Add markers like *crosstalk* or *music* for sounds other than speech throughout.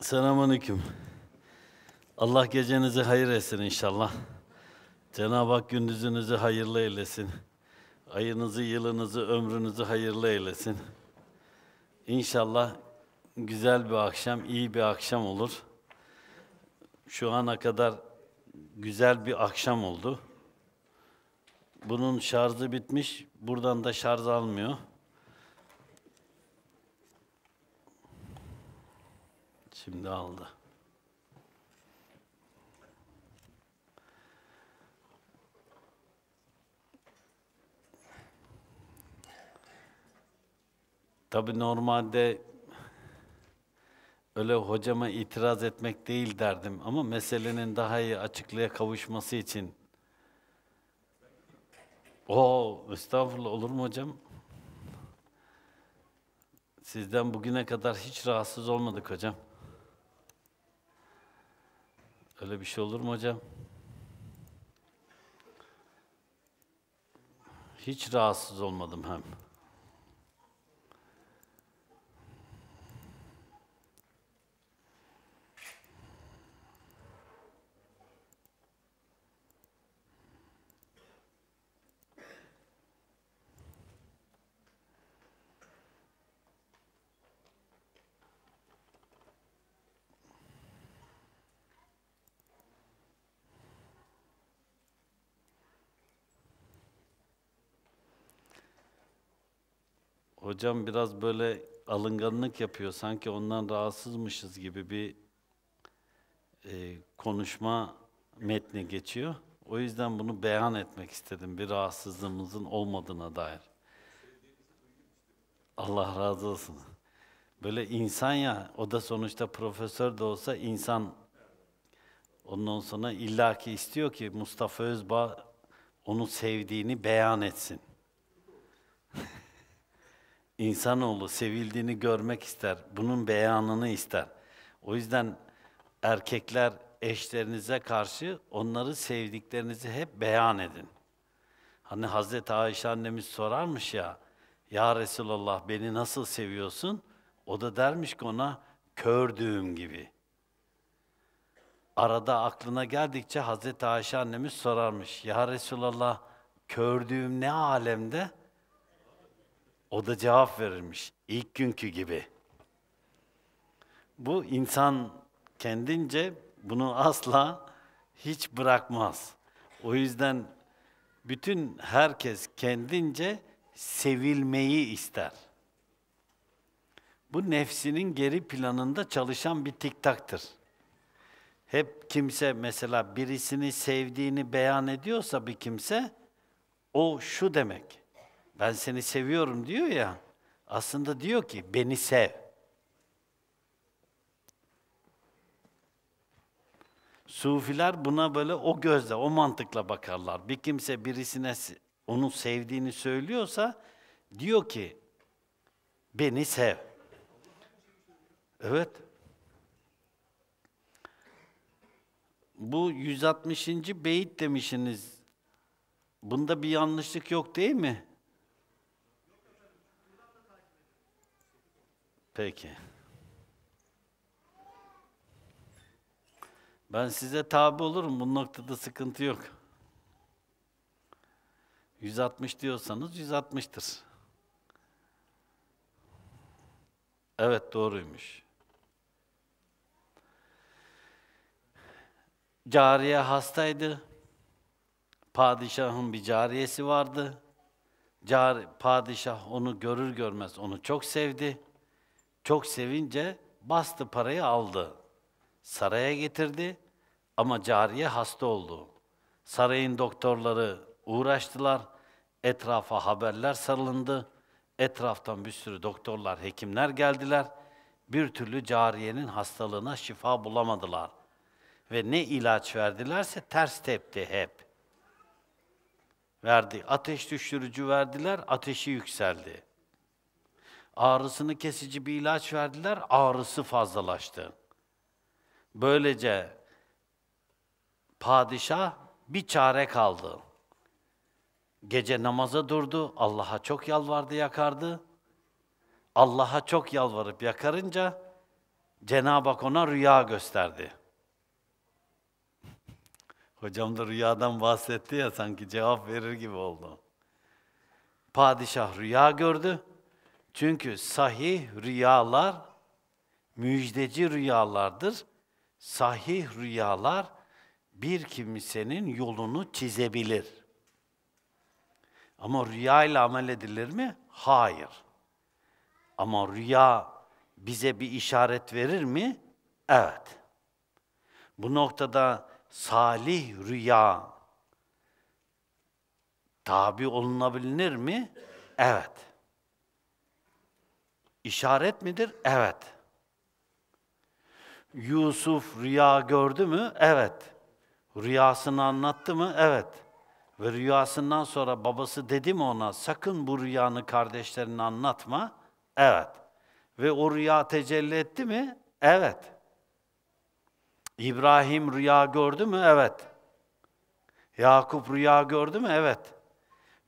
Selamünaleyküm. Allah gecenizi hayır etsin inşallah. Cenab-ı Hak gündüzünüzü hayırlı eylesin. Ayınızı, yılınızı, ömrünüzü hayırlı eylesin. İnşallah güzel bir akşam, iyi bir akşam olur. Şu ana kadar güzel bir akşam oldu. Bunun şarjı bitmiş, buradan da şarj almıyor. Şimdi aldı. Tabi normalde öyle hocama itiraz etmek değil derdim ama meselenin daha iyi açıklığa kavuşması için. O estağfurullah olur mu hocam? Sizden bugüne kadar hiç rahatsız olmadık hocam. Öyle bir şey olur mu hocam? Hiç rahatsız olmadım hem. hocam biraz böyle alınganlık yapıyor, sanki ondan rahatsızmışız gibi bir e, konuşma metni geçiyor. O yüzden bunu beyan etmek istedim, bir rahatsızlığımızın olmadığına dair. Allah razı olsun. Böyle insan ya, o da sonuçta profesör de olsa insan. Ondan sonra illaki istiyor ki Mustafa Özba onu sevdiğini beyan etsin. İnsanoğlu sevildiğini görmek ister, bunun beyanını ister. O yüzden erkekler eşlerinize karşı onları sevdiklerinizi hep beyan edin. Hani Hazreti Ayşe annemiz sorarmış ya, Ya Resulallah beni nasıl seviyorsun? O da dermiş ki ona, kördüğüm gibi. Arada aklına geldikçe Hazreti Ayşe annemiz sorarmış, Ya Resulallah kördüğüm ne alemde? O da cevap verirmiş ilk günkü gibi. Bu insan kendince bunu asla hiç bırakmaz. O yüzden bütün herkes kendince sevilmeyi ister. Bu nefsinin geri planında çalışan bir tiktaktır. Hep kimse mesela birisini sevdiğini beyan ediyorsa bir kimse o şu demek. Ben seni seviyorum diyor ya. Aslında diyor ki beni sev. Sufiler buna böyle o gözle, o mantıkla bakarlar. Bir kimse birisine onu sevdiğini söylüyorsa diyor ki beni sev. Evet. Bu 160. beyit demişsiniz. Bunda bir yanlışlık yok değil mi? Peki. Ben size tabi olurum. Bu noktada sıkıntı yok. 160 diyorsanız 160'tır. Evet doğruymuş. Cariye hastaydı. Padişahın bir cariyesi vardı. Cari, padişah onu görür görmez onu çok sevdi. Çok sevince bastı parayı aldı. Saraya getirdi ama cariye hasta oldu. Sarayın doktorları uğraştılar, etrafa haberler sarılındı. Etraftan bir sürü doktorlar, hekimler geldiler. Bir türlü cariyenin hastalığına şifa bulamadılar. Ve ne ilaç verdilerse ters tepti hep. Verdi. Ateş düşürücü verdiler, ateşi yükseldi. Ağrısını kesici bir ilaç verdiler, ağrısı fazlalaştı. Böylece padişah bir çare kaldı. Gece namaza durdu, Allah'a çok yalvardı, yakardı. Allah'a çok yalvarıp yakarınca Cenab-ı Hak ona rüya gösterdi. *laughs* Hocam da rüyadan bahsetti ya sanki cevap verir gibi oldu. Padişah rüya gördü. Çünkü sahih rüyalar müjdeci rüyalardır. Sahih rüyalar bir kimsenin yolunu çizebilir. Ama rüya ile amel edilir mi? Hayır. Ama rüya bize bir işaret verir mi? Evet. Bu noktada salih rüya tabi olunabilir mi? Evet. İşaret midir? Evet. Yusuf rüya gördü mü? Evet. Rüyasını anlattı mı? Evet. Ve rüyasından sonra babası dedi mi ona sakın bu rüyanı kardeşlerine anlatma? Evet. Ve o rüya tecelli etti mi? Evet. İbrahim rüya gördü mü? Evet. Yakup rüya gördü mü? Evet.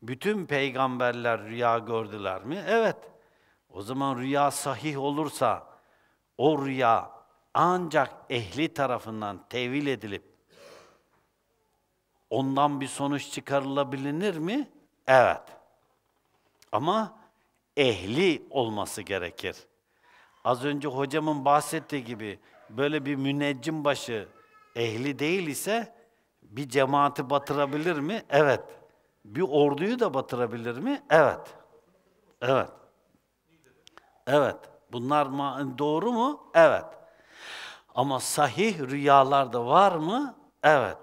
Bütün peygamberler rüya gördüler mi? Evet. O zaman rüya sahih olursa o rüya ancak ehli tarafından tevil edilip ondan bir sonuç çıkarılabilir mi? Evet. Ama ehli olması gerekir. Az önce hocamın bahsettiği gibi böyle bir müneccim başı ehli değil ise bir cemaati batırabilir mi? Evet. Bir orduyu da batırabilir mi? Evet. Evet. Evet. Bunlar doğru mu? Evet. Ama sahih rüyalar da var mı? Evet.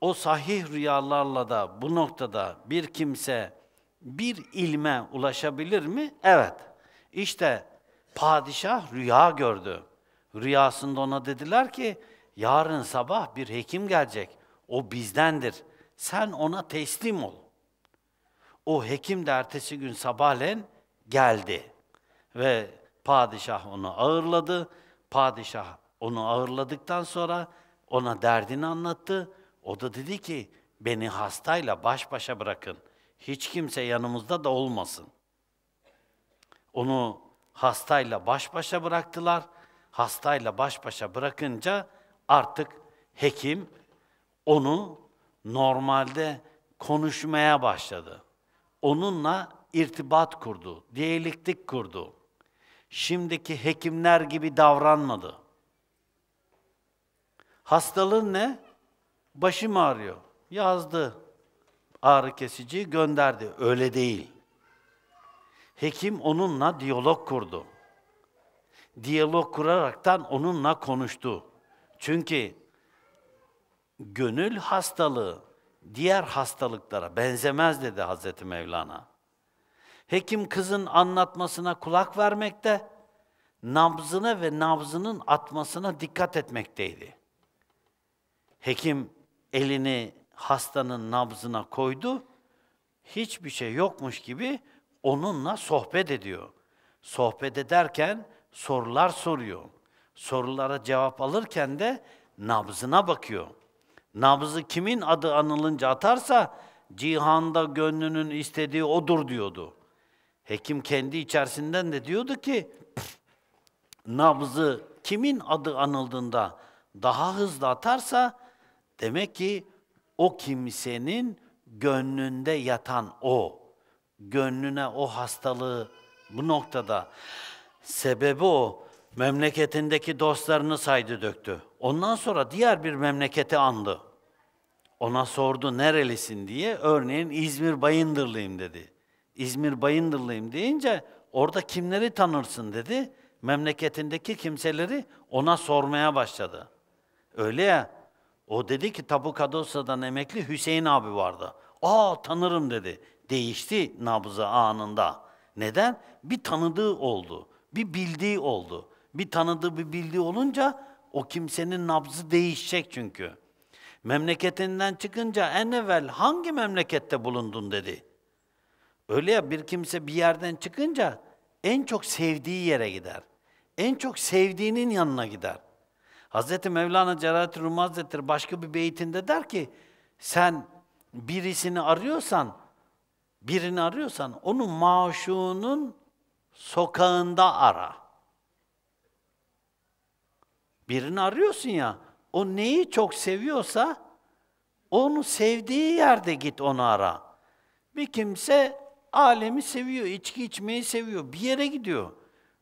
O sahih rüyalarla da bu noktada bir kimse bir ilme ulaşabilir mi? Evet. İşte padişah rüya gördü. Rüyasında ona dediler ki, yarın sabah bir hekim gelecek. O bizdendir. Sen ona teslim ol. O hekim de ertesi gün sabahleyin geldi.'' Ve padişah onu ağırladı. Padişah onu ağırladıktan sonra ona derdini anlattı. O da dedi ki, beni hastayla baş başa bırakın. Hiç kimse yanımızda da olmasın. Onu hastayla baş başa bıraktılar. Hastayla baş başa bırakınca artık hekim onu normalde konuşmaya başladı. Onunla irtibat kurdu, diyalektik kurdu. Şimdiki hekimler gibi davranmadı. Hastalığın ne? Başım ağrıyor. Yazdı ağrı kesici gönderdi. Öyle değil. Hekim onunla diyalog kurdu. Diyalog kuraraktan onunla konuştu. Çünkü gönül hastalığı diğer hastalıklara benzemez dedi Hazreti Mevlana. Hekim kızın anlatmasına kulak vermekte, nabzına ve nabzının atmasına dikkat etmekteydi. Hekim elini hastanın nabzına koydu, hiçbir şey yokmuş gibi onunla sohbet ediyor. Sohbet ederken sorular soruyor. Sorulara cevap alırken de nabzına bakıyor. Nabzı kimin adı anılınca atarsa cihanda gönlünün istediği odur diyordu. Hekim kendi içerisinden de diyordu ki, nabzı kimin adı anıldığında daha hızlı atarsa, demek ki o kimsenin gönlünde yatan o, gönlüne o hastalığı bu noktada sebebi o. Memleketindeki dostlarını saydı döktü. Ondan sonra diğer bir memleketi andı. Ona sordu nerelisin diye, örneğin İzmir Bayındırlıyım dedi. İzmir Bayındırlıyım deyince orada kimleri tanırsın dedi. Memleketindeki kimseleri ona sormaya başladı. Öyle ya, o dedi ki Tapu Kadosa'dan emekli Hüseyin abi vardı. Aa tanırım dedi. Değişti nabzı anında. Neden? Bir tanıdığı oldu. Bir bildiği oldu. Bir tanıdığı bir bildiği olunca o kimsenin nabzı değişecek çünkü. Memleketinden çıkınca en evvel hangi memlekette bulundun dedi. Öyle ya bir kimse bir yerden çıkınca en çok sevdiği yere gider. En çok sevdiğinin yanına gider. Hz. Mevlana Celaleddin Rumi Hazretleri başka bir beytinde der ki, sen birisini arıyorsan, birini arıyorsan onun maşuğunun sokağında ara. Birini arıyorsun ya, o neyi çok seviyorsa onu sevdiği yerde git onu ara. Bir kimse Alemi seviyor, içki içmeyi seviyor, bir yere gidiyor.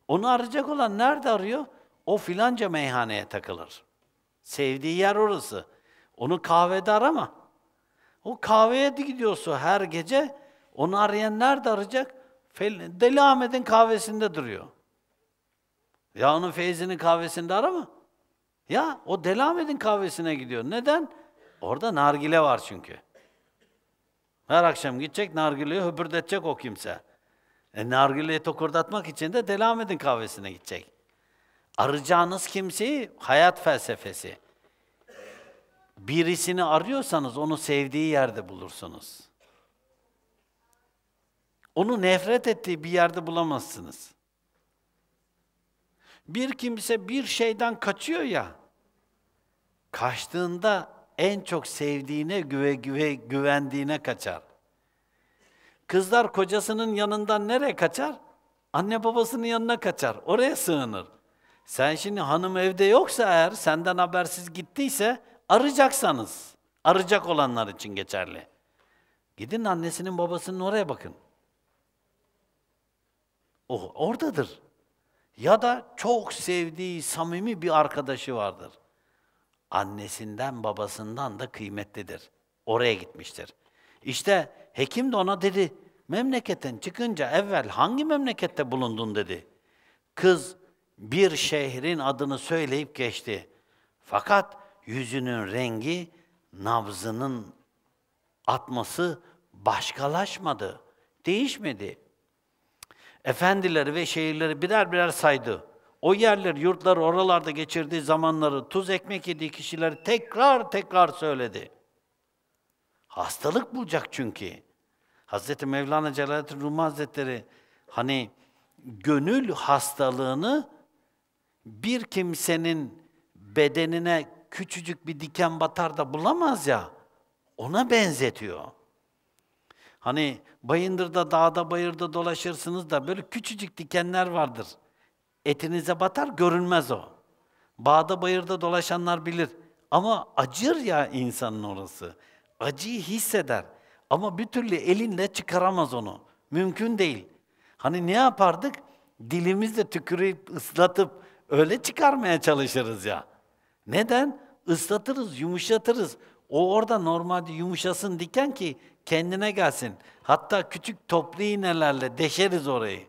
Onu arayacak olan nerede arıyor? O filanca meyhaneye takılır. Sevdiği yer orası. Onu kahvede arama. O kahveye gidiyorsa her gece onu arayan nerede arayacak? Deli Ahmet'in kahvesinde duruyor. Ya onun Feyzi'nin kahvesinde arama. Ya o Deli Ahmet'in kahvesine gidiyor. Neden? Orada nargile var çünkü. Her akşam gidecek nargileyi höpürdetecek o kimse. E nargileyi tokurdatmak için de Delamet'in kahvesine gidecek. Arayacağınız kimseyi hayat felsefesi. Birisini arıyorsanız onu sevdiği yerde bulursunuz. Onu nefret ettiği bir yerde bulamazsınız. Bir kimse bir şeyden kaçıyor ya, kaçtığında en çok sevdiğine güve, güve, güvendiğine kaçar. Kızlar kocasının yanından nereye kaçar? Anne babasının yanına kaçar. Oraya sığınır. Sen şimdi hanım evde yoksa eğer senden habersiz gittiyse arayacaksanız, arayacak olanlar için geçerli. Gidin annesinin babasının oraya bakın. O oh, oradadır. Ya da çok sevdiği samimi bir arkadaşı vardır annesinden babasından da kıymetlidir. Oraya gitmiştir. İşte hekim de ona dedi, memleketten çıkınca evvel hangi memlekette bulundun dedi. Kız bir şehrin adını söyleyip geçti. Fakat yüzünün rengi, nabzının atması başkalaşmadı, değişmedi. Efendileri ve şehirleri birer birer saydı o yerler, yurtlar, oralarda geçirdiği zamanları, tuz ekmek yediği kişileri tekrar tekrar söyledi. Hastalık bulacak çünkü. Hazreti Mevlana Celaleddin Rumi Hazretleri hani gönül hastalığını bir kimsenin bedenine küçücük bir diken batar da bulamaz ya, ona benzetiyor. Hani bayındırda, dağda, bayırda dolaşırsınız da böyle küçücük dikenler vardır. Etinize batar, görünmez o. Bağda bayırda dolaşanlar bilir. Ama acır ya insanın orası. Acıyı hisseder. Ama bir türlü elinle çıkaramaz onu. Mümkün değil. Hani ne yapardık? Dilimizle tükürüp, ıslatıp öyle çıkarmaya çalışırız ya. Neden? Islatırız, yumuşatırız. O orada normalde yumuşasın diken ki kendine gelsin. Hatta küçük toplu iğnelerle deşeriz orayı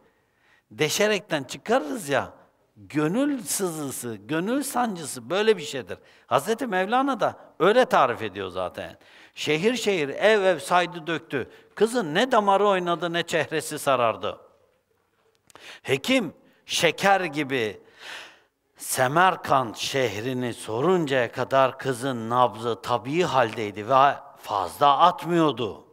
deşerekten çıkarırız ya, gönül sızısı, gönül sancısı böyle bir şeydir. Hazreti Mevlana da öyle tarif ediyor zaten. Şehir şehir ev ev saydı döktü. Kızın ne damarı oynadı ne çehresi sarardı. Hekim şeker gibi Semerkant şehrini soruncaya kadar kızın nabzı tabii haldeydi ve fazla atmıyordu.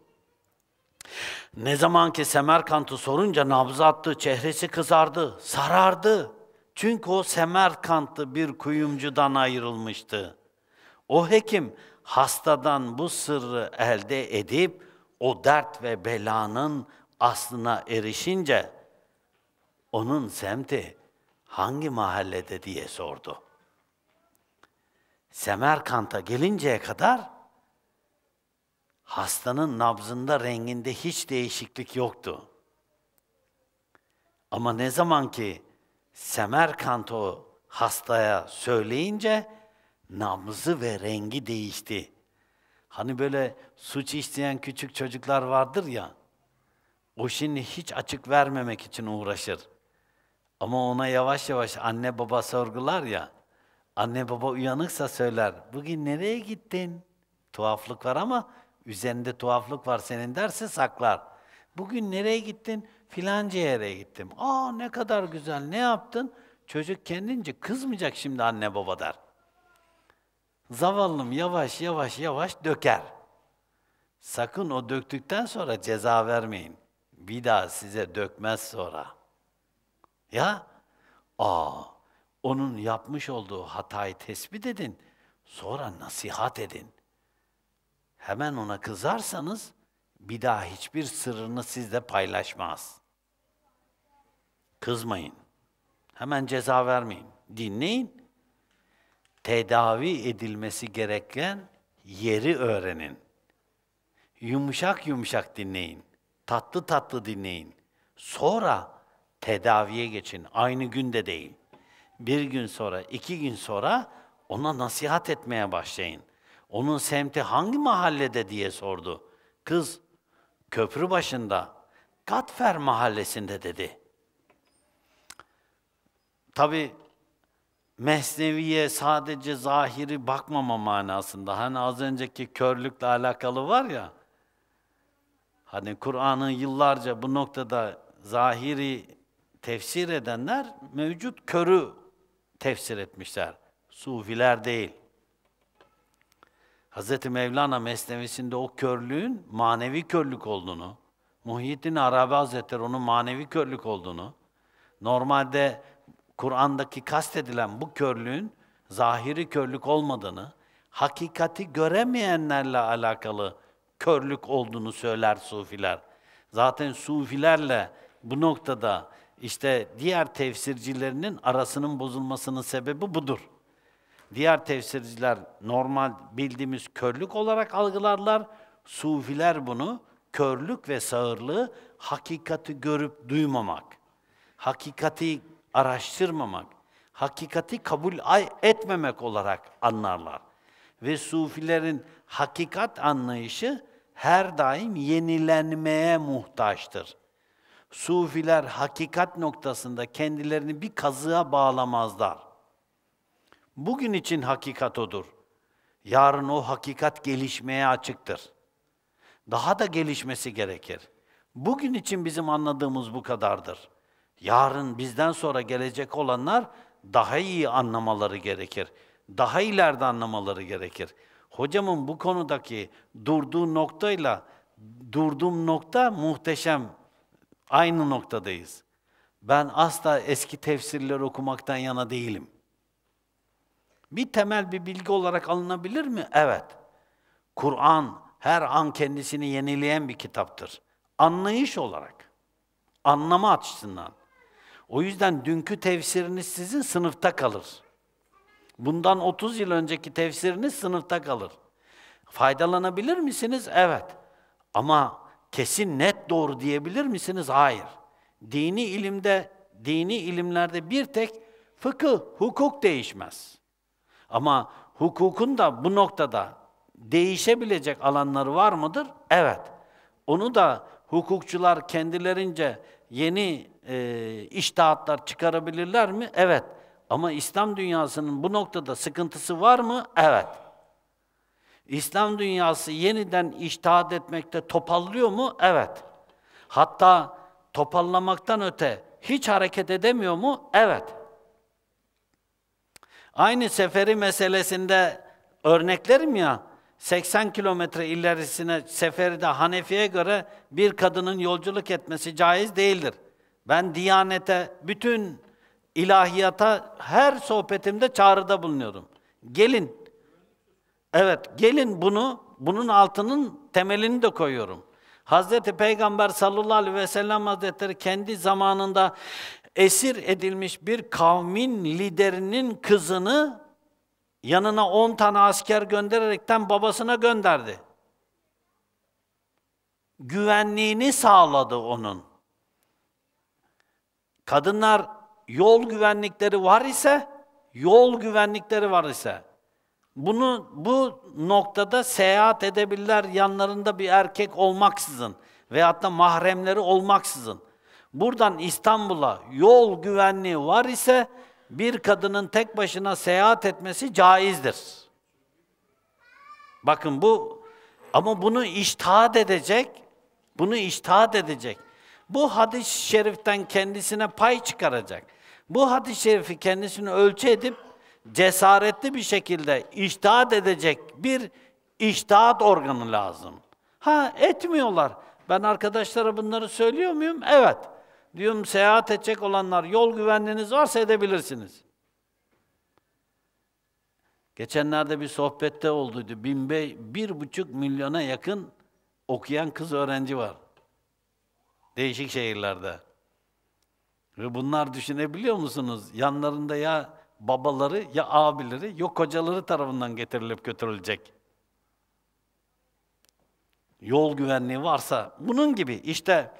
Ne zaman ki Semerkant'ı sorunca nabzı attı, çehresi kızardı, sarardı. Çünkü o Semerkantlı bir kuyumcudan ayrılmıştı. O hekim hastadan bu sırrı elde edip o dert ve belanın aslına erişince onun semti hangi mahallede diye sordu. Semerkant'a gelinceye kadar Hastanın nabzında, renginde hiç değişiklik yoktu. Ama ne zaman ki Semerkant'ı hastaya söyleyince nabzı ve rengi değişti. Hani böyle suç işleyen küçük çocuklar vardır ya, o şimdi hiç açık vermemek için uğraşır. Ama ona yavaş yavaş anne baba sorgular ya, anne baba uyanıksa söyler, bugün nereye gittin? Tuhaflık var ama üzerinde tuhaflık var senin derse saklar. Bugün nereye gittin? Filanca yere gittim. Aa ne kadar güzel, ne yaptın? Çocuk kendince kızmayacak şimdi anne baba der. Zavallım yavaş yavaş yavaş döker. Sakın o döktükten sonra ceza vermeyin. Bir daha size dökmez sonra. Ya, aa, onun yapmış olduğu hatayı tespit edin. Sonra nasihat edin hemen ona kızarsanız bir daha hiçbir sırrını sizle paylaşmaz. Kızmayın. Hemen ceza vermeyin. Dinleyin. Tedavi edilmesi gereken yeri öğrenin. Yumuşak yumuşak dinleyin. Tatlı tatlı dinleyin. Sonra tedaviye geçin. Aynı günde değil. Bir gün sonra, iki gün sonra ona nasihat etmeye başlayın. Onun semti hangi mahallede diye sordu. Kız, köprü başında, Katfer mahallesinde dedi. Tabi Mesnevi'ye sadece zahiri bakmama manasında. Hani az önceki körlükle alakalı var ya, hani Kur'an'ın yıllarca bu noktada zahiri tefsir edenler mevcut körü tefsir etmişler. Sufiler değil. Hazreti Mevlana mesnevisinde o körlüğün manevi körlük olduğunu, Muhyiddin Arabi Hazretleri onun manevi körlük olduğunu, normalde Kur'an'daki kastedilen bu körlüğün zahiri körlük olmadığını, hakikati göremeyenlerle alakalı körlük olduğunu söyler sufiler. Zaten sufilerle bu noktada işte diğer tefsircilerinin arasının bozulmasının sebebi budur. Diğer tefsirciler normal bildiğimiz körlük olarak algılarlar. Sufiler bunu körlük ve sağırlığı hakikati görüp duymamak, hakikati araştırmamak, hakikati kabul etmemek olarak anlarlar. Ve sufilerin hakikat anlayışı her daim yenilenmeye muhtaçtır. Sufiler hakikat noktasında kendilerini bir kazığa bağlamazlar. Bugün için hakikat odur. Yarın o hakikat gelişmeye açıktır. Daha da gelişmesi gerekir. Bugün için bizim anladığımız bu kadardır. Yarın bizden sonra gelecek olanlar daha iyi anlamaları gerekir. Daha ileride anlamaları gerekir. Hocamın bu konudaki durduğu noktayla durduğum nokta muhteşem. Aynı noktadayız. Ben asla eski tefsirler okumaktan yana değilim bir temel bir bilgi olarak alınabilir mi? Evet. Kur'an her an kendisini yenileyen bir kitaptır. Anlayış olarak. Anlama açısından. O yüzden dünkü tefsiriniz sizin sınıfta kalır. Bundan 30 yıl önceki tefsiriniz sınıfta kalır. Faydalanabilir misiniz? Evet. Ama kesin net doğru diyebilir misiniz? Hayır. Dini ilimde, dini ilimlerde bir tek fıkıh, hukuk değişmez. Ama hukukun da bu noktada değişebilecek alanları var mıdır? Evet. Onu da hukukçular kendilerince yeni e, iştahatlar çıkarabilirler mi? Evet. Ama İslam dünyasının bu noktada sıkıntısı var mı? Evet. İslam dünyası yeniden iştahat etmekte topallıyor mu? Evet. Hatta topallamaktan öte hiç hareket edemiyor mu? Evet. Aynı seferi meselesinde örneklerim ya, 80 kilometre ilerisine seferi de Hanefi'ye göre bir kadının yolculuk etmesi caiz değildir. Ben Diyanet'e, bütün ilahiyata her sohbetimde çağrıda bulunuyorum. Gelin. Evet, gelin bunu, bunun altının temelini de koyuyorum. Hazreti Peygamber sallallahu aleyhi ve sellem hazretleri kendi zamanında esir edilmiş bir kavmin liderinin kızını yanına on tane asker göndererekten babasına gönderdi. Güvenliğini sağladı onun. Kadınlar yol güvenlikleri var ise, yol güvenlikleri var ise, bunu bu noktada seyahat edebilirler yanlarında bir erkek olmaksızın veyahut da mahremleri olmaksızın buradan İstanbul'a yol güvenliği var ise bir kadının tek başına seyahat etmesi caizdir. Bakın bu ama bunu iştahat edecek, bunu iştahat edecek. Bu hadis-i şeriften kendisine pay çıkaracak. Bu hadis-i şerifi kendisini ölçü edip cesaretli bir şekilde iştahat edecek bir iştahat organı lazım. Ha etmiyorlar. Ben arkadaşlara bunları söylüyor muyum? Evet. Diyorum seyahat edecek olanlar yol güvenliğiniz varsa edebilirsiniz. Geçenlerde bir sohbette oldu bin bey bir buçuk milyona yakın okuyan kız öğrenci var. Değişik şehirlerde. Ve bunlar düşünebiliyor musunuz? Yanlarında ya babaları ya abileri yok kocaları tarafından getirilip götürülecek. Yol güvenliği varsa bunun gibi işte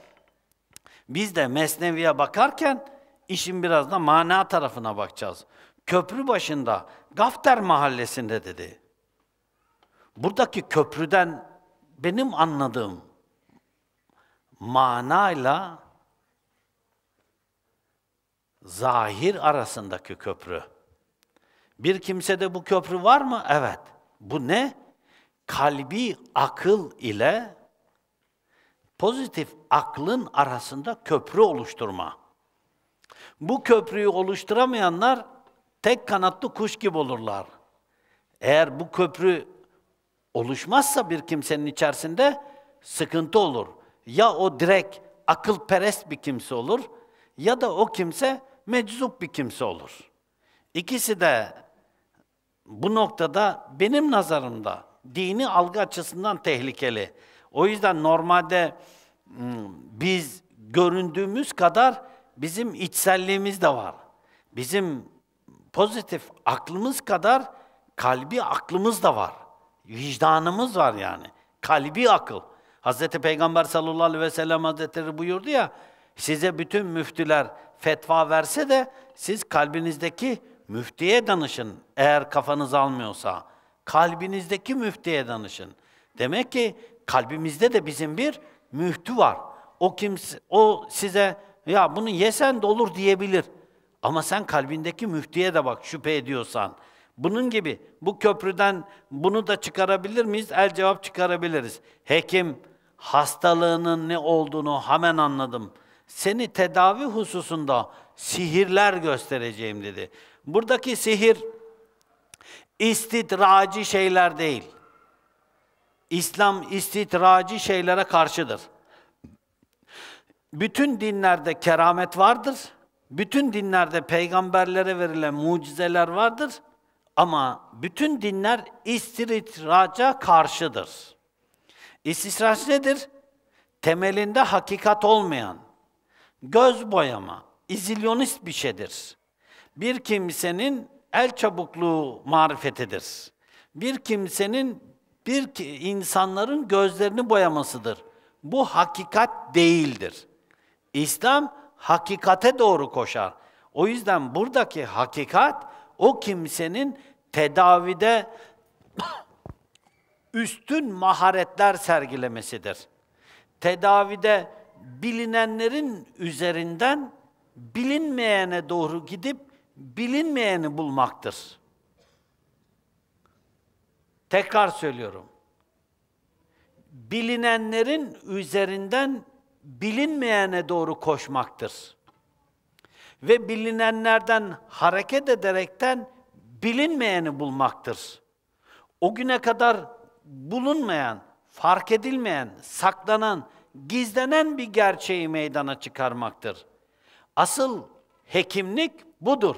biz de Mesnevi'ye bakarken işin biraz da mana tarafına bakacağız. Köprü başında Gafter mahallesinde dedi. Buradaki köprüden benim anladığım manayla zahir arasındaki köprü. Bir kimsede bu köprü var mı? Evet. Bu ne? Kalbi akıl ile pozitif aklın arasında köprü oluşturma. Bu köprüyü oluşturamayanlar tek kanatlı kuş gibi olurlar. Eğer bu köprü oluşmazsa bir kimsenin içerisinde sıkıntı olur. Ya o direkt akılperest bir kimse olur ya da o kimse meczup bir kimse olur. İkisi de bu noktada benim nazarımda dini algı açısından tehlikeli. O yüzden normalde hmm, biz göründüğümüz kadar bizim içselliğimiz de var. Bizim pozitif aklımız kadar kalbi aklımız da var. Vicdanımız var yani. Kalbi akıl. Hazreti Peygamber sallallahu aleyhi ve sellem hazretleri buyurdu ya, size bütün müftüler fetva verse de siz kalbinizdeki müftiye danışın eğer kafanız almıyorsa. Kalbinizdeki müftiye danışın. Demek ki kalbimizde de bizim bir mühtü var. O kimse, o size ya bunu yesen de olur diyebilir. Ama sen kalbindeki müftüye de bak şüphe ediyorsan. Bunun gibi bu köprüden bunu da çıkarabilir miyiz? El cevap çıkarabiliriz. Hekim hastalığının ne olduğunu hemen anladım. Seni tedavi hususunda sihirler göstereceğim dedi. Buradaki sihir istidracı şeyler değil. İslam istidracı şeylere karşıdır. Bütün dinlerde keramet vardır. Bütün dinlerde peygamberlere verilen mucizeler vardır. Ama bütün dinler istiraca karşıdır. İstisraç nedir? Temelinde hakikat olmayan, göz boyama, izilyonist bir şeydir. Bir kimsenin el çabukluğu marifetidir. Bir kimsenin bir insanların gözlerini boyamasıdır. Bu hakikat değildir. İslam hakikate doğru koşar. O yüzden buradaki hakikat o kimsenin tedavide *coughs* üstün maharetler sergilemesidir. Tedavide bilinenlerin üzerinden bilinmeyene doğru gidip bilinmeyeni bulmaktır. Tekrar söylüyorum. Bilinenlerin üzerinden bilinmeyene doğru koşmaktır. Ve bilinenlerden hareket ederekten bilinmeyeni bulmaktır. O güne kadar bulunmayan, fark edilmeyen, saklanan, gizlenen bir gerçeği meydana çıkarmaktır. Asıl hekimlik budur.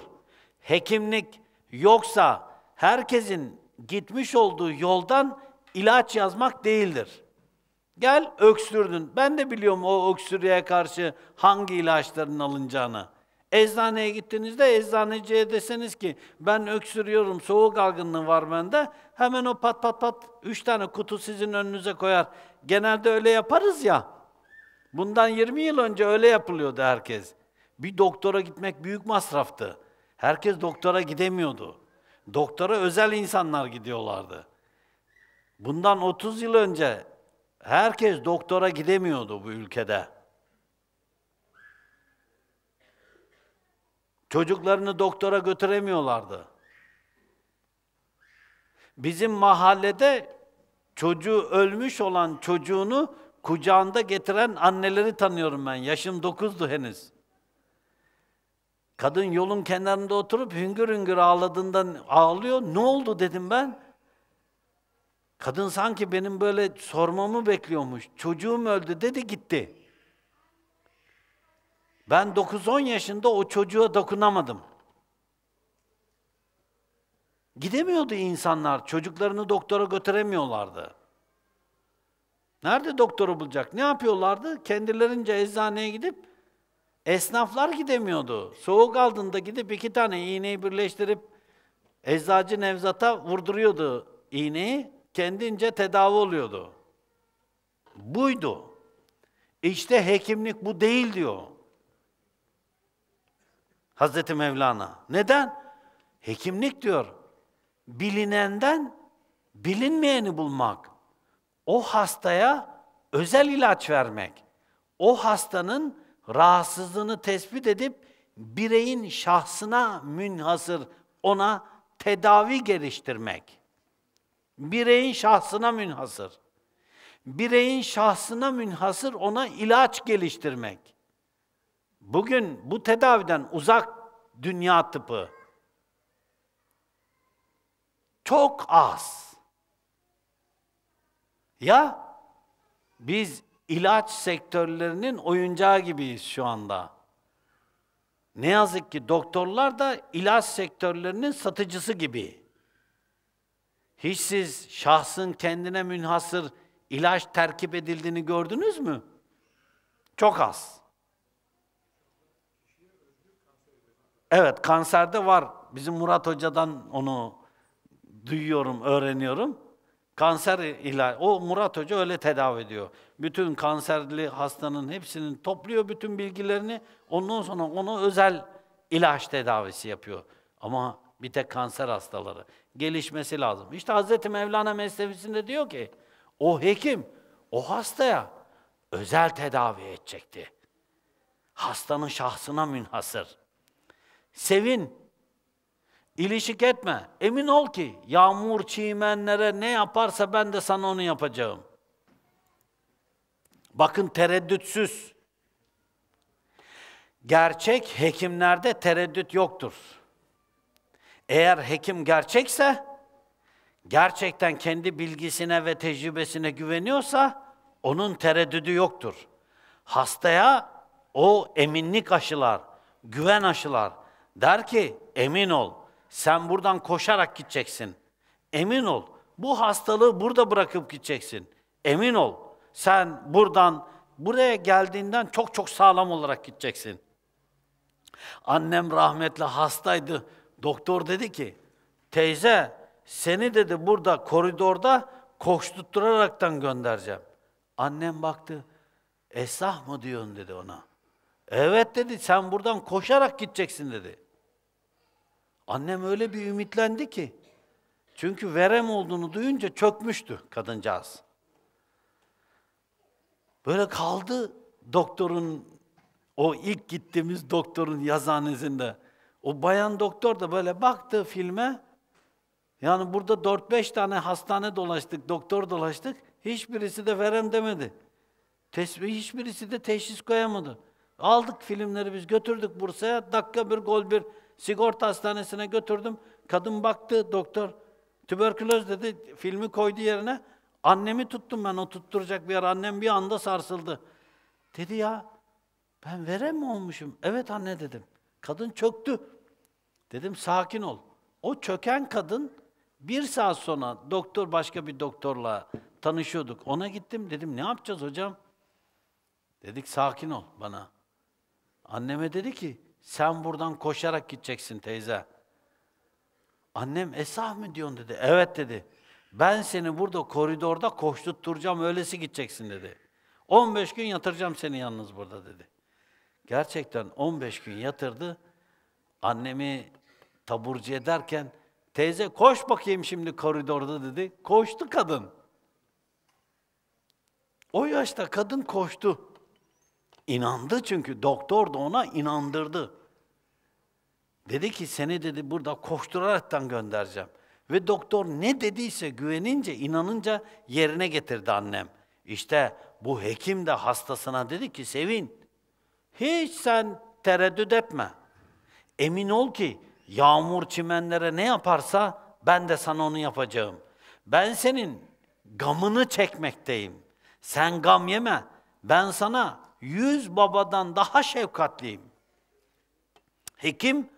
Hekimlik yoksa herkesin gitmiş olduğu yoldan ilaç yazmak değildir. Gel öksürdün. Ben de biliyorum o öksürüğe karşı hangi ilaçların alınacağını. Eczaneye gittiğinizde eczaneciye deseniz ki ben öksürüyorum, soğuk algınlığı var bende. Hemen o pat pat pat üç tane kutu sizin önünüze koyar. Genelde öyle yaparız ya. Bundan 20 yıl önce öyle yapılıyordu herkes. Bir doktora gitmek büyük masraftı. Herkes doktora gidemiyordu. Doktora özel insanlar gidiyorlardı. Bundan 30 yıl önce herkes doktora gidemiyordu bu ülkede. Çocuklarını doktora götüremiyorlardı. Bizim mahallede çocuğu ölmüş olan çocuğunu kucağında getiren anneleri tanıyorum ben. Yaşım dokuzdu henüz. Kadın yolun kenarında oturup hüngür hüngür ağladığından ağlıyor. Ne oldu dedim ben. Kadın sanki benim böyle sormamı bekliyormuş. Çocuğum öldü dedi gitti. Ben 9-10 yaşında o çocuğa dokunamadım. Gidemiyordu insanlar. Çocuklarını doktora götüremiyorlardı. Nerede doktoru bulacak? Ne yapıyorlardı? Kendilerince eczaneye gidip Esnaflar gidemiyordu. Soğuk altında gidip iki tane iğneyi birleştirip eczacı Nevzat'a vurduruyordu iğneyi. Kendince tedavi oluyordu. Buydu. İşte hekimlik bu değil diyor. Hazreti Mevlana. Neden? Hekimlik diyor. Bilinenden bilinmeyeni bulmak. O hastaya özel ilaç vermek. O hastanın rahatsızlığını tespit edip bireyin şahsına münhasır ona tedavi geliştirmek. Bireyin şahsına münhasır. Bireyin şahsına münhasır ona ilaç geliştirmek. Bugün bu tedaviden uzak dünya tıpı çok az. Ya biz ilaç sektörlerinin oyuncağı gibiyiz şu anda. Ne yazık ki doktorlar da ilaç sektörlerinin satıcısı gibi. Hiç siz şahsın kendine münhasır ilaç terkip edildiğini gördünüz mü? Çok az. Evet, kanserde var. Bizim Murat Hoca'dan onu duyuyorum, öğreniyorum. Kanser ilaç. O Murat Hoca öyle tedavi ediyor. Bütün kanserli hastanın hepsinin topluyor bütün bilgilerini. Ondan sonra onu özel ilaç tedavisi yapıyor. Ama bir tek kanser hastaları. Gelişmesi lazım. İşte Hz. Mevlana Mesnevisinde diyor ki, o hekim o hastaya özel tedavi edecekti. Hastanın şahsına münhasır. Sevin İlişik etme. Emin ol ki yağmur çimenlere ne yaparsa ben de sana onu yapacağım. Bakın tereddütsüz. Gerçek hekimlerde tereddüt yoktur. Eğer hekim gerçekse, gerçekten kendi bilgisine ve tecrübesine güveniyorsa onun tereddüdü yoktur. Hastaya o eminlik aşılar, güven aşılar. Der ki emin ol.'' Sen buradan koşarak gideceksin. Emin ol. Bu hastalığı burada bırakıp gideceksin. Emin ol. Sen buradan buraya geldiğinden çok çok sağlam olarak gideceksin. Annem rahmetli hastaydı. Doktor dedi ki, teyze seni dedi burada koridorda koştutturaraktan göndereceğim. Annem baktı, esah mı diyorsun dedi ona. Evet dedi, sen buradan koşarak gideceksin dedi. Annem öyle bir ümitlendi ki. Çünkü verem olduğunu duyunca çökmüştü kadıncağız. Böyle kaldı doktorun, o ilk gittiğimiz doktorun yazanesinde. O bayan doktor da böyle baktı filme. Yani burada 4-5 tane hastane dolaştık, doktor dolaştık. Hiçbirisi de verem demedi. Tesbih, hiçbirisi de teşhis koyamadı. Aldık filmleri biz götürdük Bursa'ya. Dakika bir gol bir Sigorta hastanesine götürdüm. Kadın baktı doktor. Tüberküloz dedi. Filmi koydu yerine. Annemi tuttum ben o tutturacak bir yer. Annem bir anda sarsıldı. Dedi ya ben vere mi olmuşum? Evet anne dedim. Kadın çöktü. Dedim sakin ol. O çöken kadın bir saat sonra doktor başka bir doktorla tanışıyorduk. Ona gittim dedim ne yapacağız hocam? Dedik sakin ol bana. Anneme dedi ki sen buradan koşarak gideceksin teyze. Annem esah mı diyorsun dedi. Evet dedi. Ben seni burada koridorda koşturtturacağım öylesi gideceksin dedi. 15 gün yatıracağım seni yalnız burada dedi. Gerçekten 15 gün yatırdı. Annemi taburcu ederken teyze koş bakayım şimdi koridorda dedi. Koştu kadın. O yaşta kadın koştu. İnandı çünkü doktor da ona inandırdı. Dedi ki seni dedi burada koşturaraktan göndereceğim. Ve doktor ne dediyse güvenince, inanınca yerine getirdi annem. İşte bu hekim de hastasına dedi ki Sevin, hiç sen tereddüt etme. Emin ol ki yağmur çimenlere ne yaparsa ben de sana onu yapacağım. Ben senin gamını çekmekteyim. Sen gam yeme. Ben sana yüz babadan daha şefkatliyim. Hekim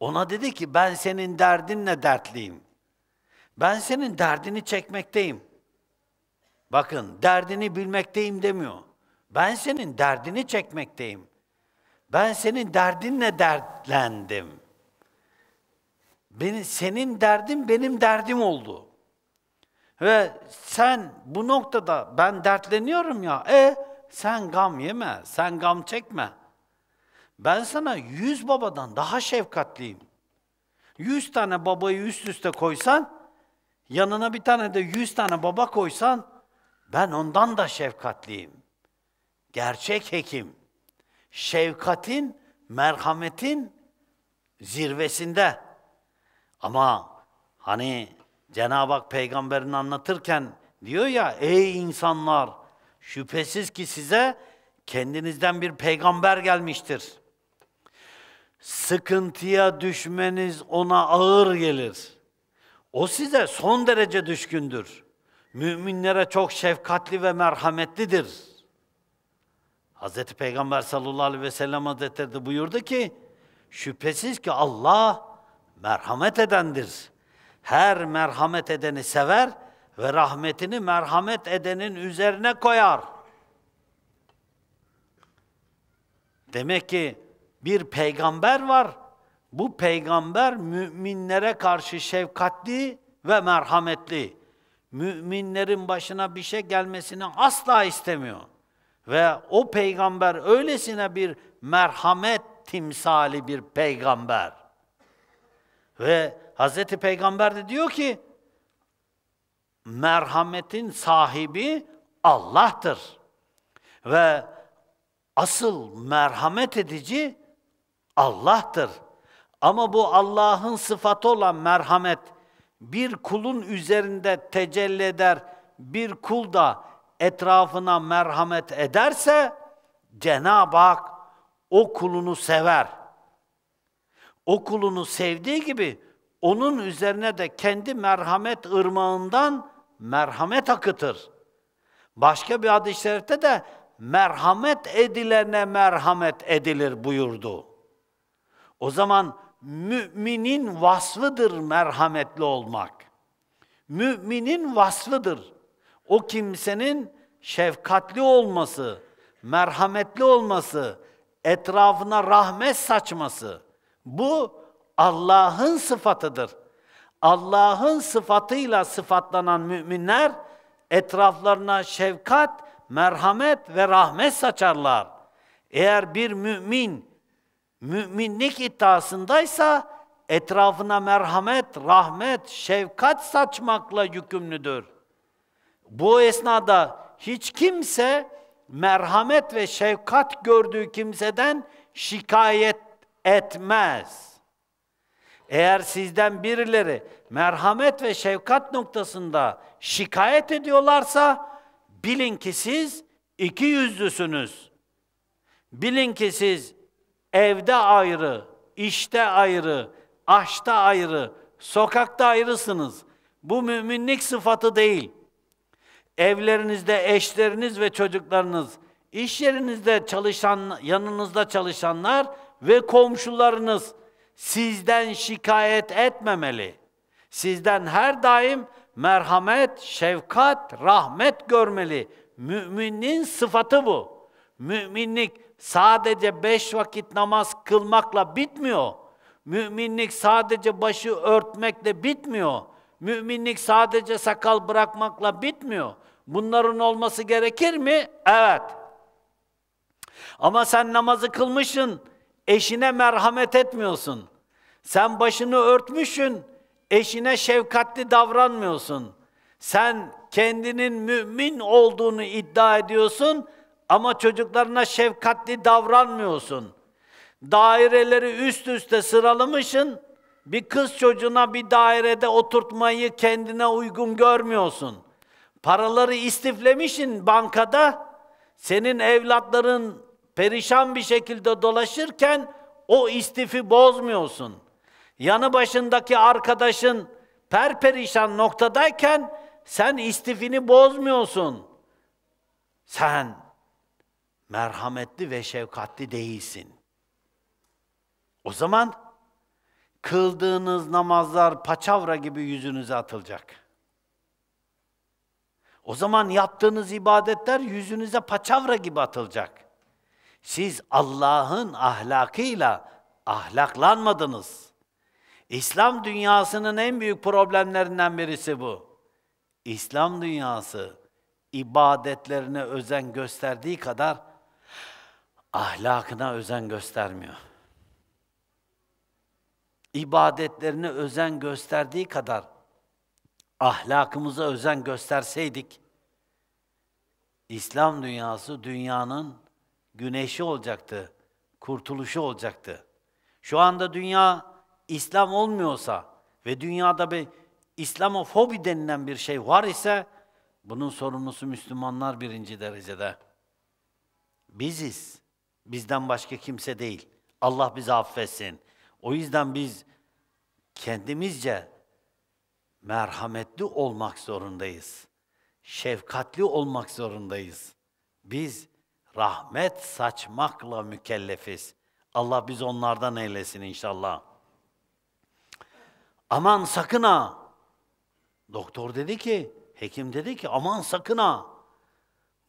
ona dedi ki ben senin derdinle dertliyim. Ben senin derdini çekmekteyim. Bakın derdini bilmekteyim demiyor. Ben senin derdini çekmekteyim. Ben senin derdinle dertlendim. Beni, senin derdin benim derdim oldu. Ve sen bu noktada ben dertleniyorum ya. E sen gam yeme, sen gam çekme. Ben sana yüz babadan daha şefkatliyim. Yüz tane babayı üst üste koysan, yanına bir tane de yüz tane baba koysan, ben ondan da şefkatliyim. Gerçek hekim. Şefkatin, merhametin zirvesinde. Ama hani Cenab-ı Hak peygamberini anlatırken diyor ya, ey insanlar, Şüphesiz ki size kendinizden bir peygamber gelmiştir. Sıkıntıya düşmeniz ona ağır gelir. O size son derece düşkündür. Müminlere çok şefkatli ve merhametlidir. Hazreti Peygamber sallallahu aleyhi ve sellem Hazretleri de buyurdu ki, şüphesiz ki Allah merhamet edendir. Her merhamet edeni sever ve rahmetini merhamet edenin üzerine koyar. Demek ki bir peygamber var. Bu peygamber müminlere karşı şefkatli ve merhametli. Müminlerin başına bir şey gelmesini asla istemiyor. Ve o peygamber öylesine bir merhamet timsali bir peygamber. Ve Hazreti Peygamber de diyor ki merhametin sahibi Allah'tır. Ve asıl merhamet edici Allah'tır. Ama bu Allah'ın sıfatı olan merhamet bir kulun üzerinde tecelli eder, bir kul da etrafına merhamet ederse Cenab-ı Hak o kulunu sever. O kulunu sevdiği gibi onun üzerine de kendi merhamet ırmağından merhamet akıtır. Başka bir hadis-i şerifte de merhamet edilene merhamet edilir buyurdu. O zaman müminin vasfıdır merhametli olmak. Müminin vasfıdır. O kimsenin şefkatli olması, merhametli olması, etrafına rahmet saçması. Bu Allah'ın sıfatıdır. Allah'ın sıfatıyla sıfatlanan müminler etraflarına şefkat, merhamet ve rahmet saçarlar. Eğer bir mümin müminlik iddiasındaysa etrafına merhamet, rahmet, şefkat saçmakla yükümlüdür. Bu esnada hiç kimse merhamet ve şefkat gördüğü kimseden şikayet etmez.'' Eğer sizden birileri merhamet ve şefkat noktasında şikayet ediyorlarsa bilin ki siz iki yüzlüsünüz. Bilin ki siz evde ayrı, işte ayrı, aşta ayrı, sokakta ayrısınız. Bu müminlik sıfatı değil. Evlerinizde eşleriniz ve çocuklarınız, iş yerinizde çalışan, yanınızda çalışanlar ve komşularınız sizden şikayet etmemeli. Sizden her daim merhamet, şefkat, rahmet görmeli. Müminin sıfatı bu. Müminlik sadece beş vakit namaz kılmakla bitmiyor. Müminlik sadece başı örtmekle bitmiyor. Müminlik sadece sakal bırakmakla bitmiyor. Bunların olması gerekir mi? Evet. Ama sen namazı kılmışsın, Eşine merhamet etmiyorsun. Sen başını örtmüşsün, eşine şefkatli davranmıyorsun. Sen kendinin mümin olduğunu iddia ediyorsun ama çocuklarına şefkatli davranmıyorsun. Daireleri üst üste sıralamışsın, bir kız çocuğuna bir dairede oturtmayı kendine uygun görmüyorsun. Paraları istiflemişsin bankada, senin evlatların perişan bir şekilde dolaşırken o istifi bozmuyorsun. Yanı başındaki arkadaşın perperişan noktadayken sen istifini bozmuyorsun. Sen merhametli ve şefkatli değilsin. O zaman kıldığınız namazlar paçavra gibi yüzünüze atılacak. O zaman yaptığınız ibadetler yüzünüze paçavra gibi atılacak. Siz Allah'ın ahlakıyla ahlaklanmadınız. İslam dünyasının en büyük problemlerinden birisi bu. İslam dünyası ibadetlerine özen gösterdiği kadar ahlakına özen göstermiyor. İbadetlerine özen gösterdiği kadar ahlakımıza özen gösterseydik İslam dünyası dünyanın güneşi olacaktı, kurtuluşu olacaktı. Şu anda dünya İslam olmuyorsa ve dünyada bir İslamofobi denilen bir şey var ise bunun sorumlusu Müslümanlar birinci derecede. Biziz. Bizden başka kimse değil. Allah bizi affetsin. O yüzden biz kendimizce merhametli olmak zorundayız. Şefkatli olmak zorundayız. Biz rahmet saçmakla mükellefiz. Allah biz onlardan eylesin inşallah. Aman sakın ha. Doktor dedi ki, hekim dedi ki aman sakın ha.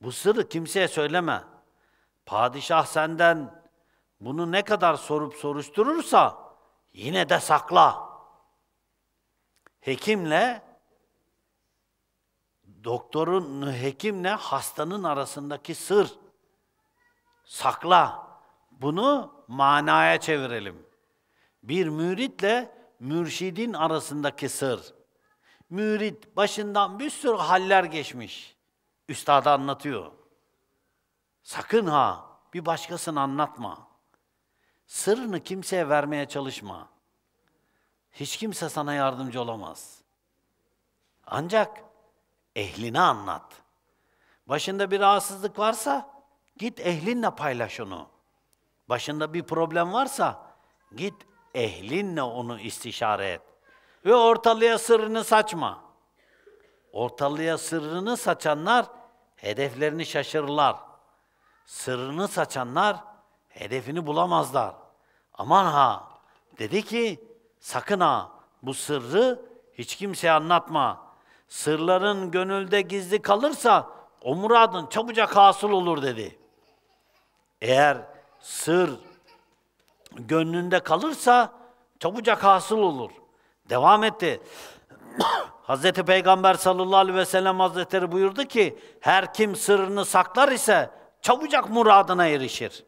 Bu sırrı kimseye söyleme. Padişah senden bunu ne kadar sorup soruşturursa yine de sakla. Hekimle doktorun hekimle hastanın arasındaki sır sakla. Bunu manaya çevirelim. Bir müritle mürşidin arasındaki sır. Mürit başından bir sürü haller geçmiş. Üstad anlatıyor. Sakın ha bir başkasını anlatma. Sırrını kimseye vermeye çalışma. Hiç kimse sana yardımcı olamaz. Ancak ehline anlat. Başında bir rahatsızlık varsa Git ehlinle paylaş onu. Başında bir problem varsa git ehlinle onu istişare et. Ve ortalığa sırrını saçma. Ortalığa sırrını saçanlar hedeflerini şaşırırlar. Sırrını saçanlar hedefini bulamazlar. Aman ha! Dedi ki, sakın ha bu sırrı hiç kimseye anlatma. Sırların gönülde gizli kalırsa o muradın çabucak hasıl olur dedi. Eğer sır gönlünde kalırsa çabucak hasıl olur. Devam etti. *coughs* Hazreti Peygamber sallallahu aleyhi ve sellem hazretleri buyurdu ki, her kim sırrını saklar ise çabucak muradına erişir.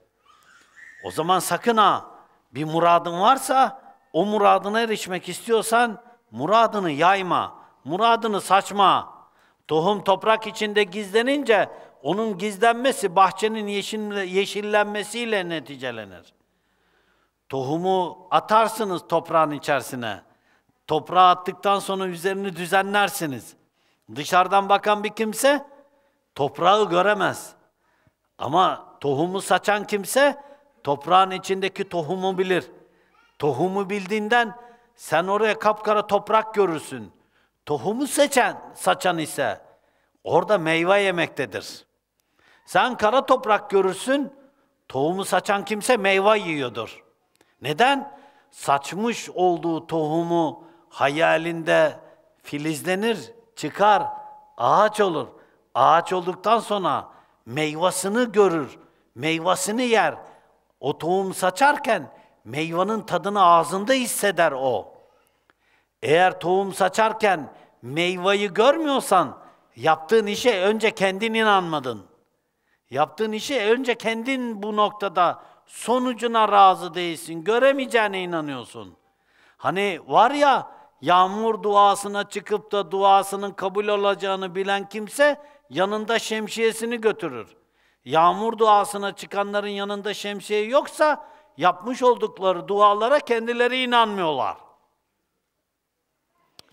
O zaman sakın ha, bir muradın varsa, o muradına erişmek istiyorsan, muradını yayma, muradını saçma. Tohum toprak içinde gizlenince onun gizlenmesi bahçenin yeşillenmesiyle neticelenir. Tohumu atarsınız toprağın içerisine. Toprağa attıktan sonra üzerini düzenlersiniz. Dışarıdan bakan bir kimse toprağı göremez. Ama tohumu saçan kimse toprağın içindeki tohumu bilir. Tohumu bildiğinden sen oraya kapkara toprak görürsün. Tohumu seçen, saçan ise orada meyve yemektedir. Sen kara toprak görürsün, tohumu saçan kimse meyve yiyordur. Neden? Saçmış olduğu tohumu hayalinde filizlenir, çıkar, ağaç olur. Ağaç olduktan sonra meyvasını görür, meyvasını yer. O tohum saçarken meyvanın tadını ağzında hisseder o. Eğer tohum saçarken meyveyi görmüyorsan yaptığın işe önce kendin inanmadın.'' Yaptığın işi önce kendin bu noktada sonucuna razı değilsin, göremeyeceğine inanıyorsun. Hani var ya, yağmur duasına çıkıp da duasının kabul olacağını bilen kimse yanında şemsiyesini götürür. Yağmur duasına çıkanların yanında şemsiye yoksa yapmış oldukları dualara kendileri inanmıyorlar.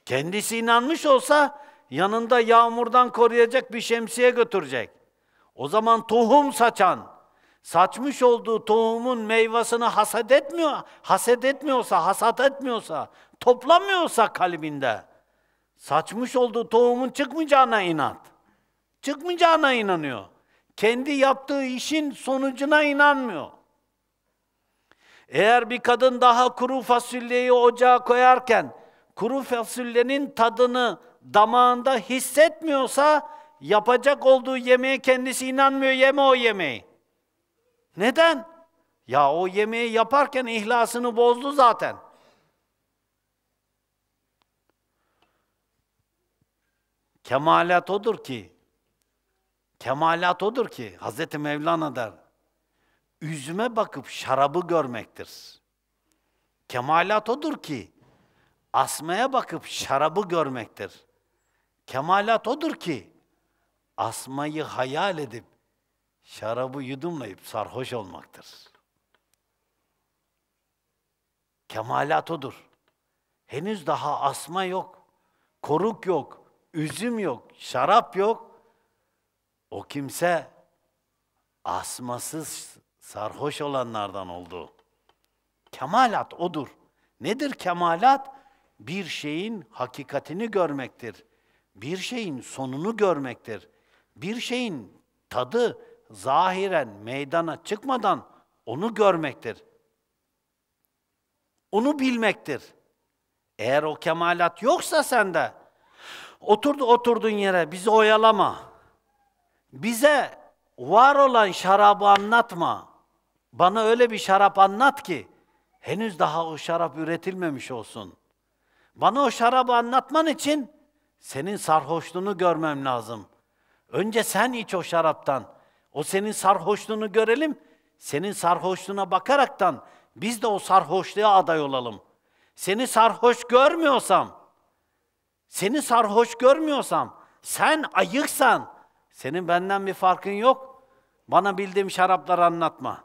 Kendisi inanmış olsa yanında yağmurdan koruyacak bir şemsiye götürecek. O zaman tohum saçan, saçmış olduğu tohumun meyvasını haset etmiyor, haset etmiyorsa, hasat etmiyorsa, toplamıyorsa kalbinde, saçmış olduğu tohumun çıkmayacağına inat. Çıkmayacağına inanıyor. Kendi yaptığı işin sonucuna inanmıyor. Eğer bir kadın daha kuru fasulyeyi ocağa koyarken kuru fasulyenin tadını damağında hissetmiyorsa Yapacak olduğu yemeğe kendisi inanmıyor, yeme o yemeği. Neden? Ya o yemeği yaparken ihlasını bozdu zaten. Kemalat odur ki, kemalat odur ki, Hz. Mevlana der, üzüme bakıp şarabı görmektir. Kemalat odur ki, asmaya bakıp şarabı görmektir. Kemalat odur ki, asmayı hayal edip şarabı yudumlayıp sarhoş olmaktır. Kemalat odur. Henüz daha asma yok, koruk yok, üzüm yok, şarap yok. O kimse asmasız sarhoş olanlardan oldu. Kemalat odur. Nedir kemalat? Bir şeyin hakikatini görmektir. Bir şeyin sonunu görmektir bir şeyin tadı zahiren meydana çıkmadan onu görmektir. Onu bilmektir. Eğer o kemalat yoksa sende, oturdu oturduğun yere bizi oyalama. Bize var olan şarabı anlatma. Bana öyle bir şarap anlat ki henüz daha o şarap üretilmemiş olsun. Bana o şarabı anlatman için senin sarhoşluğunu görmem lazım. Önce sen iç o şaraptan. O senin sarhoşluğunu görelim. Senin sarhoşluğuna bakaraktan biz de o sarhoşluğa aday olalım. Seni sarhoş görmüyorsam, seni sarhoş görmüyorsam, sen ayıksan, senin benden bir farkın yok. Bana bildiğim şarapları anlatma.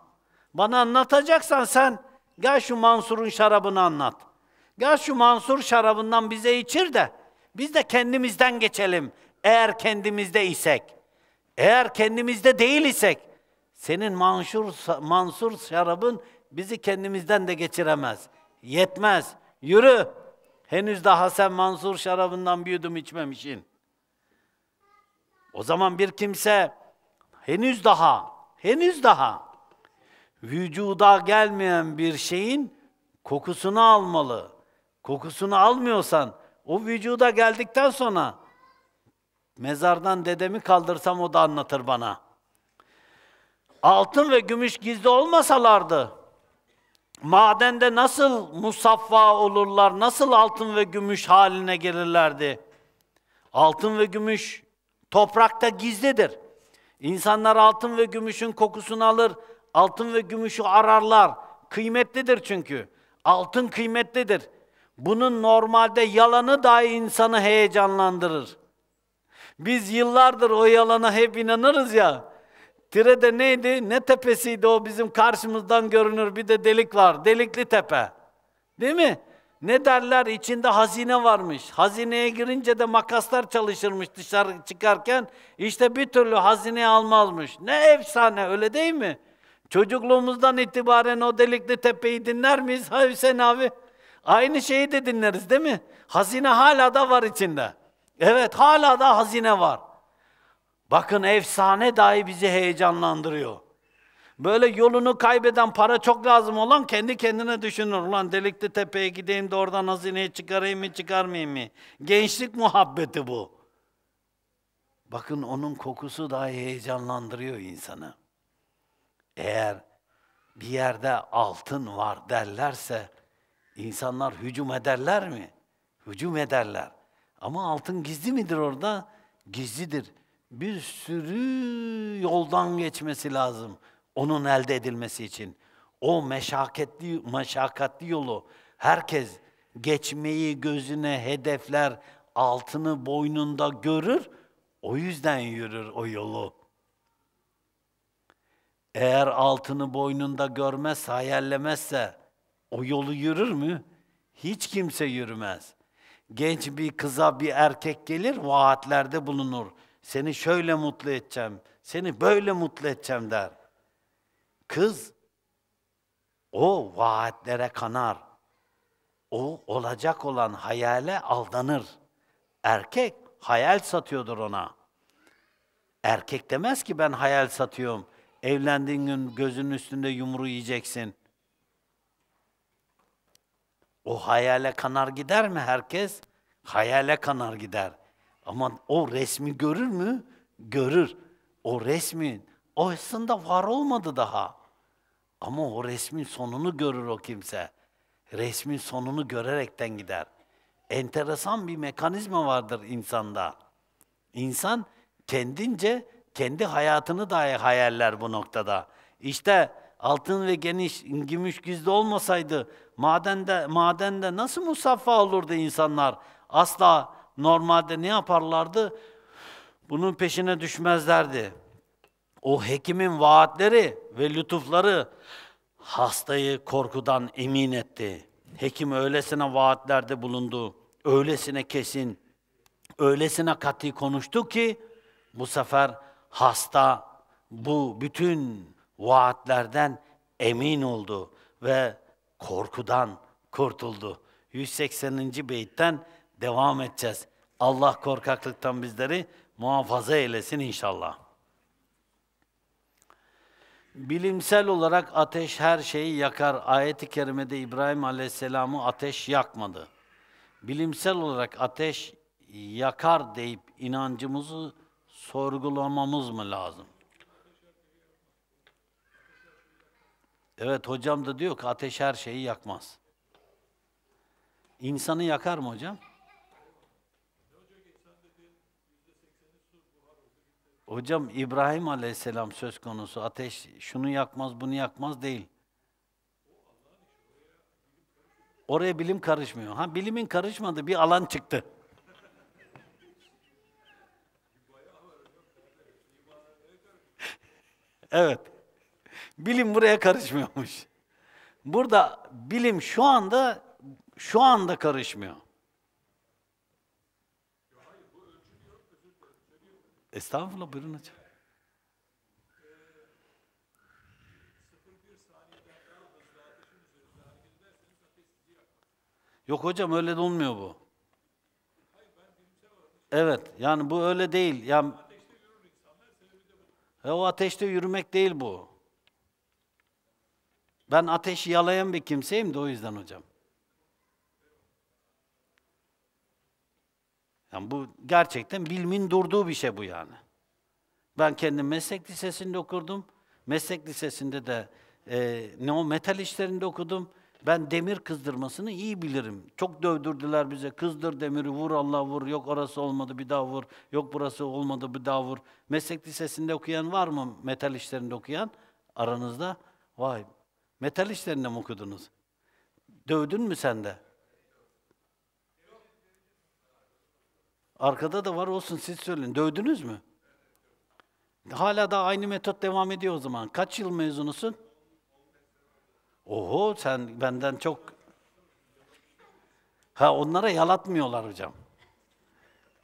Bana anlatacaksan sen gel şu Mansur'un şarabını anlat. Gel şu Mansur şarabından bize içir de biz de kendimizden geçelim. Eğer kendimizde isek, eğer kendimizde değil isek, senin Mansur, Mansur şarabın bizi kendimizden de geçiremez. Yetmez. Yürü. Henüz daha sen Mansur şarabından bir yudum içmemişsin. O zaman bir kimse henüz daha, henüz daha vücuda gelmeyen bir şeyin kokusunu almalı. Kokusunu almıyorsan o vücuda geldikten sonra Mezardan dedemi kaldırsam o da anlatır bana. Altın ve gümüş gizli olmasalardı, madende nasıl musaffa olurlar, nasıl altın ve gümüş haline gelirlerdi? Altın ve gümüş toprakta gizlidir. İnsanlar altın ve gümüşün kokusunu alır, altın ve gümüşü ararlar. Kıymetlidir çünkü. Altın kıymetlidir. Bunun normalde yalanı dahi insanı heyecanlandırır. Biz yıllardır o yalana hep inanırız ya. Tire'de neydi? Ne tepesiydi o bizim karşımızdan görünür bir de delik var. Delikli tepe. Değil mi? Ne derler? İçinde hazine varmış. Hazineye girince de makaslar çalışırmış dışarı çıkarken. işte bir türlü hazineye almazmış. Ne efsane öyle değil mi? Çocukluğumuzdan itibaren o delikli tepeyi dinler miyiz? *laughs* Ha Hüseyin abi. Aynı şeyi de dinleriz değil mi? Hazine hala da var içinde. Evet hala da hazine var. Bakın efsane dahi bizi heyecanlandırıyor. Böyle yolunu kaybeden para çok lazım olan kendi kendine düşünür. Ulan delikli tepeye gideyim de oradan hazineyi çıkarayım mı çıkarmayayım mı? Gençlik muhabbeti bu. Bakın onun kokusu dahi heyecanlandırıyor insanı. Eğer bir yerde altın var derlerse insanlar hücum ederler mi? Hücum ederler. Ama altın gizli midir orada? Gizlidir. Bir sürü yoldan geçmesi lazım onun elde edilmesi için. O meşakkatli, meşakkatli yolu herkes geçmeyi gözüne hedefler, altını boynunda görür, o yüzden yürür o yolu. Eğer altını boynunda görmez, hayallemezse o yolu yürür mü? Hiç kimse yürümez genç bir kıza bir erkek gelir, vaatlerde bulunur. Seni şöyle mutlu edeceğim, seni böyle mutlu edeceğim der. Kız o vaatlere kanar. O olacak olan hayale aldanır. Erkek hayal satıyordur ona. Erkek demez ki ben hayal satıyorum. Evlendiğin gün gözünün üstünde yumru yiyeceksin. O hayale kanar gider mi herkes? Hayale kanar gider. Ama o resmi görür mü? Görür. O resmin o aslında var olmadı daha. Ama o resmin sonunu görür o kimse. Resmin sonunu görerekten gider. Enteresan bir mekanizma vardır insanda. İnsan kendince kendi hayatını dahi hayaller bu noktada. İşte altın ve geniş, gümüş gizli olmasaydı Madende, madende nasıl musaffa olurdu insanlar? Asla normalde ne yaparlardı? Bunun peşine düşmezlerdi. O hekimin vaatleri ve lütufları hastayı korkudan emin etti. Hekim öylesine vaatlerde bulundu. Öylesine kesin, öylesine katı konuştu ki bu sefer hasta bu bütün vaatlerden emin oldu ve korkudan kurtuldu. 180. beytten devam edeceğiz. Allah korkaklıktan bizleri muhafaza eylesin inşallah. Bilimsel olarak ateş her şeyi yakar. Ayet-i kerimede İbrahim Aleyhisselam'ı ateş yakmadı. Bilimsel olarak ateş yakar deyip inancımızı sorgulamamız mı lazım? Evet hocam da diyor ki ateş her şeyi yakmaz. İnsanı yakar mı hocam? Hocam İbrahim Aleyhisselam söz konusu ateş şunu yakmaz bunu yakmaz değil. Oraya bilim karışmıyor. Ha bilimin karışmadı bir alan çıktı. *laughs* evet. Bilim buraya karışmıyormuş. Burada bilim şu anda şu anda karışmıyor. Estağfurullah buyurun hocam. Yok hocam öyle de olmuyor bu. Evet yani bu öyle değil. Yani, e, o ateşte yürümek değil bu. Ben ateşi yalayan bir kimseyim de o yüzden hocam. Yani bu gerçekten bilimin durduğu bir şey bu yani. Ben kendim meslek lisesinde okurdum. Meslek lisesinde de e, o metal işlerinde okudum. Ben demir kızdırmasını iyi bilirim. Çok dövdürdüler bize. Kızdır demiri, vur Allah vur, yok orası olmadı bir daha vur, yok burası olmadı bir daha vur. Meslek lisesinde okuyan var mı metal işlerinde okuyan aranızda? Vay Metal işlerinde mi okudunuz? Dövdün mü sen de? Arkada da var olsun siz söyleyin. Dövdünüz mü? Hala da aynı metot devam ediyor o zaman. Kaç yıl mezunusun? Oho sen benden çok... Ha onlara yalatmıyorlar hocam.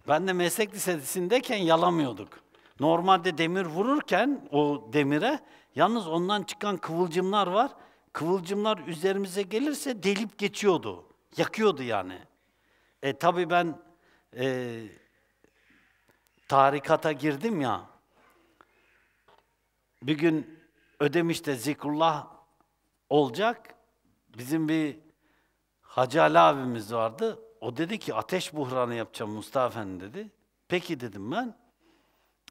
Ben de meslek lisesindeyken yalamıyorduk. Normalde demir vururken o demire yalnız ondan çıkan kıvılcımlar var kıvılcımlar üzerimize gelirse delip geçiyordu. Yakıyordu yani. E tabii ben e, tarikata girdim ya. Bir gün Ödemiş'te zikrullah olacak. Bizim bir Hacı Ali abimiz vardı. O dedi ki ateş buhranı yapacağım Mustafa Efendi dedi. Peki dedim ben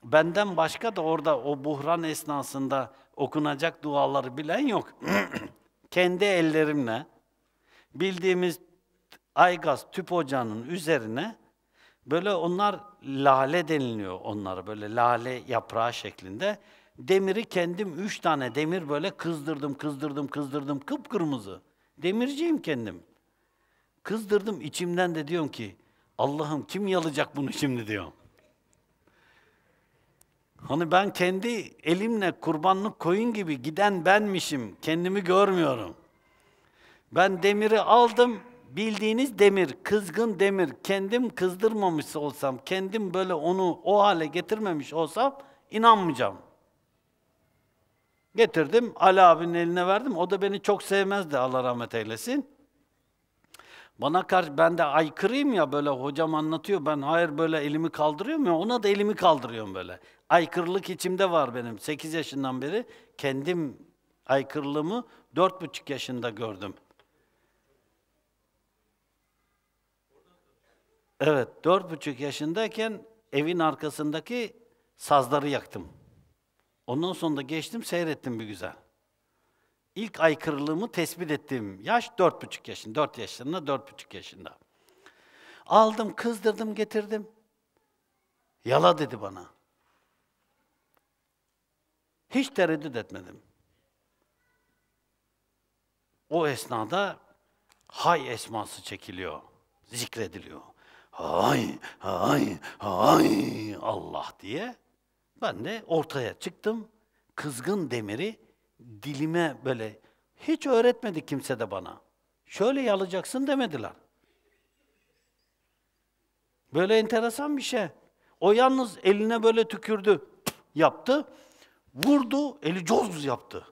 benden başka da orada o buhran esnasında okunacak duaları bilen yok. *clears throat* Kendi ellerimle bildiğimiz aygaz tüp ocağının üzerine böyle onlar lale deniliyor onlara böyle lale yaprağı şeklinde. Demiri kendim üç tane demir böyle kızdırdım, kızdırdım, kızdırdım kıpkırmızı. Demirciyim kendim. Kızdırdım içimden de diyorum ki Allah'ım kim yalacak bunu şimdi diyorum. Hani ben kendi elimle kurbanlık koyun gibi giden benmişim, kendimi görmüyorum. Ben demiri aldım, bildiğiniz demir, kızgın demir, kendim kızdırmamış olsam, kendim böyle onu o hale getirmemiş olsam inanmayacağım. Getirdim, Ali abinin eline verdim. O da beni çok sevmezdi Allah rahmet eylesin. Bana karşı ben de aykırıyım ya böyle hocam anlatıyor ben hayır böyle elimi kaldırıyorum ya ona da elimi kaldırıyorum böyle. Aykırılık içimde var benim. 8 yaşından beri kendim aykırılığımı 4,5 yaşında gördüm. Evet, 4,5 yaşındayken evin arkasındaki sazları yaktım. Ondan sonra da geçtim seyrettim bir güzel ilk aykırılığımı tespit ettiğim yaş dört 4,5 yaşında, 4 yaşında, buçuk yaşında. Aldım, kızdırdım, getirdim. Yala dedi bana. Hiç tereddüt etmedim. O esnada hay esması çekiliyor, zikrediliyor. Hay, hay, hay Allah diye ben de ortaya çıktım. Kızgın demiri dilime böyle hiç öğretmedi kimse de bana. Şöyle yalacaksın demediler. Böyle enteresan bir şey. O yalnız eline böyle tükürdü, yaptı. Vurdu, eli cozuz yaptı.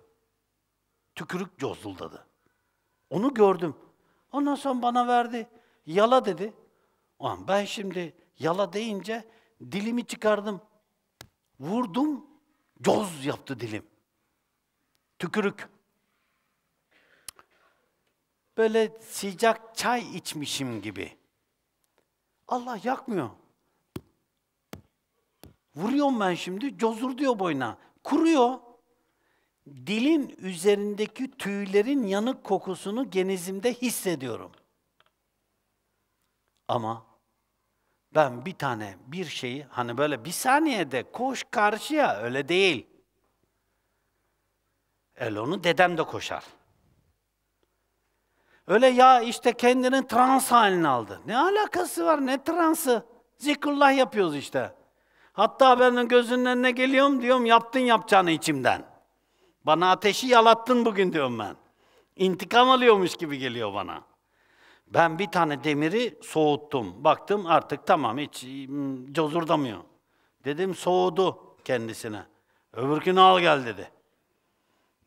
Tükürük cozuldadı. Onu gördüm. Ondan sonra bana verdi. Yala dedi. ben şimdi yala deyince dilimi çıkardım. Vurdum, coz yaptı dilim tükürük. Böyle sıcak çay içmişim gibi. Allah yakmıyor. Vuruyorum ben şimdi, cozur diyor boyuna. Kuruyor. Dilin üzerindeki tüylerin yanık kokusunu genizimde hissediyorum. Ama ben bir tane bir şeyi hani böyle bir saniyede koş karşıya öyle değil. Öyle onu dedem de koşar. Öyle ya işte kendini trans haline aldı. Ne alakası var? Ne transı? Zikrullah yapıyoruz işte. Hatta benim gözünün önüne geliyorum diyorum yaptın yapacağını içimden. Bana ateşi yalattın bugün diyorum ben. İntikam alıyormuş gibi geliyor bana. Ben bir tane demiri soğuttum. Baktım artık tamam hiç hmm, cozurdamıyor. Dedim soğudu kendisine. Öbür Öbürkünü al gel dedi.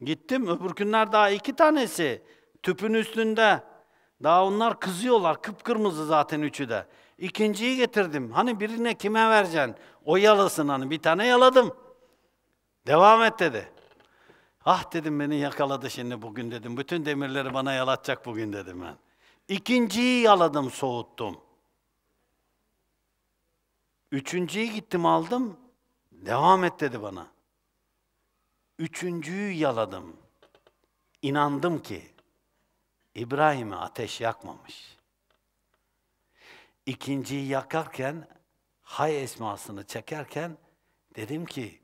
Gittim öbür günler daha iki tanesi tüpün üstünde. Daha onlar kızıyorlar. Kıpkırmızı zaten üçü de. İkinciyi getirdim. Hani birine kime vereceksin? O yalasın hani. Bir tane yaladım. Devam et dedi. Ah dedim beni yakaladı şimdi bugün dedim. Bütün demirleri bana yalatacak bugün dedim ben. İkinciyi yaladım, soğuttum. Üçüncüyü gittim aldım. Devam et dedi bana. Üçüncüyü yaladım. İnandım ki İbrahim'i ateş yakmamış. İkinciyi yakarken, hay esmasını çekerken dedim ki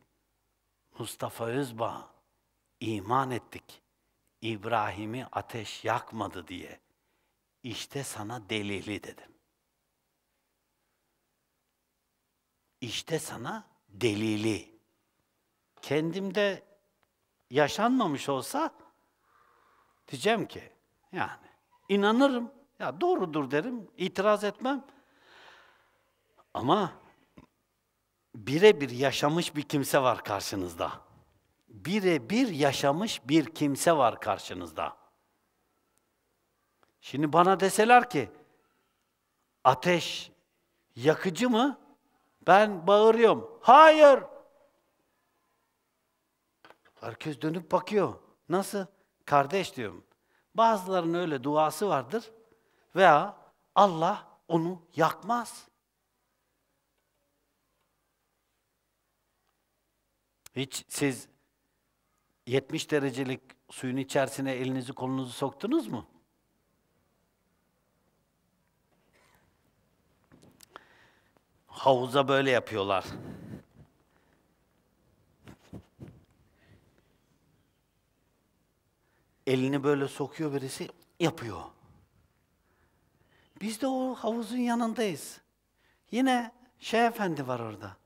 Mustafa Özbağ iman ettik. İbrahim'i ateş yakmadı diye. İşte sana delili dedim. İşte sana delili. Kendimde yaşanmamış olsa diyeceğim ki yani inanırım. Ya doğrudur derim, itiraz etmem. Ama birebir yaşamış bir kimse var karşınızda. Birebir yaşamış bir kimse var karşınızda. Şimdi bana deseler ki ateş yakıcı mı? Ben bağırıyorum. Hayır. Herkes dönüp bakıyor. Nasıl? Kardeş diyorum. Bazılarının öyle duası vardır veya Allah onu yakmaz. Hiç siz 70 derecelik suyun içerisine elinizi kolunuzu soktunuz mu? Havuza böyle yapıyorlar. elini böyle sokuyor birisi, yapıyor. Biz de o havuzun yanındayız. Yine şey efendi var orada.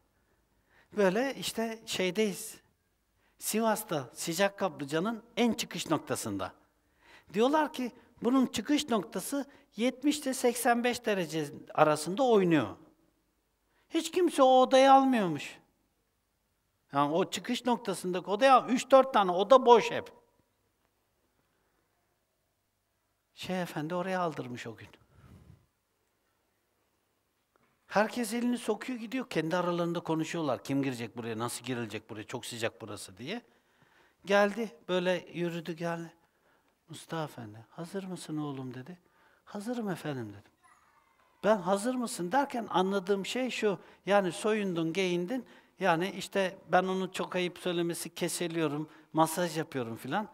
Böyle işte şeydeyiz. Sivas'ta sıcak kaplıcanın en çıkış noktasında. Diyorlar ki bunun çıkış noktası 70 ile 85 derece arasında oynuyor. Hiç kimse o odayı almıyormuş. Yani o çıkış noktasındaki odaya 3-4 tane oda boş hep. Şeyh Efendi oraya aldırmış o gün. Herkes elini sokuyor gidiyor. Kendi aralarında konuşuyorlar. Kim girecek buraya, nasıl girilecek buraya, çok sıcak burası diye. Geldi, böyle yürüdü geldi. Mustafa Efendi, hazır mısın oğlum dedi. Hazırım efendim dedim. Ben hazır mısın derken anladığım şey şu, yani soyundun, giyindin, yani işte ben onu çok ayıp söylemesi keseliyorum, masaj yapıyorum filan.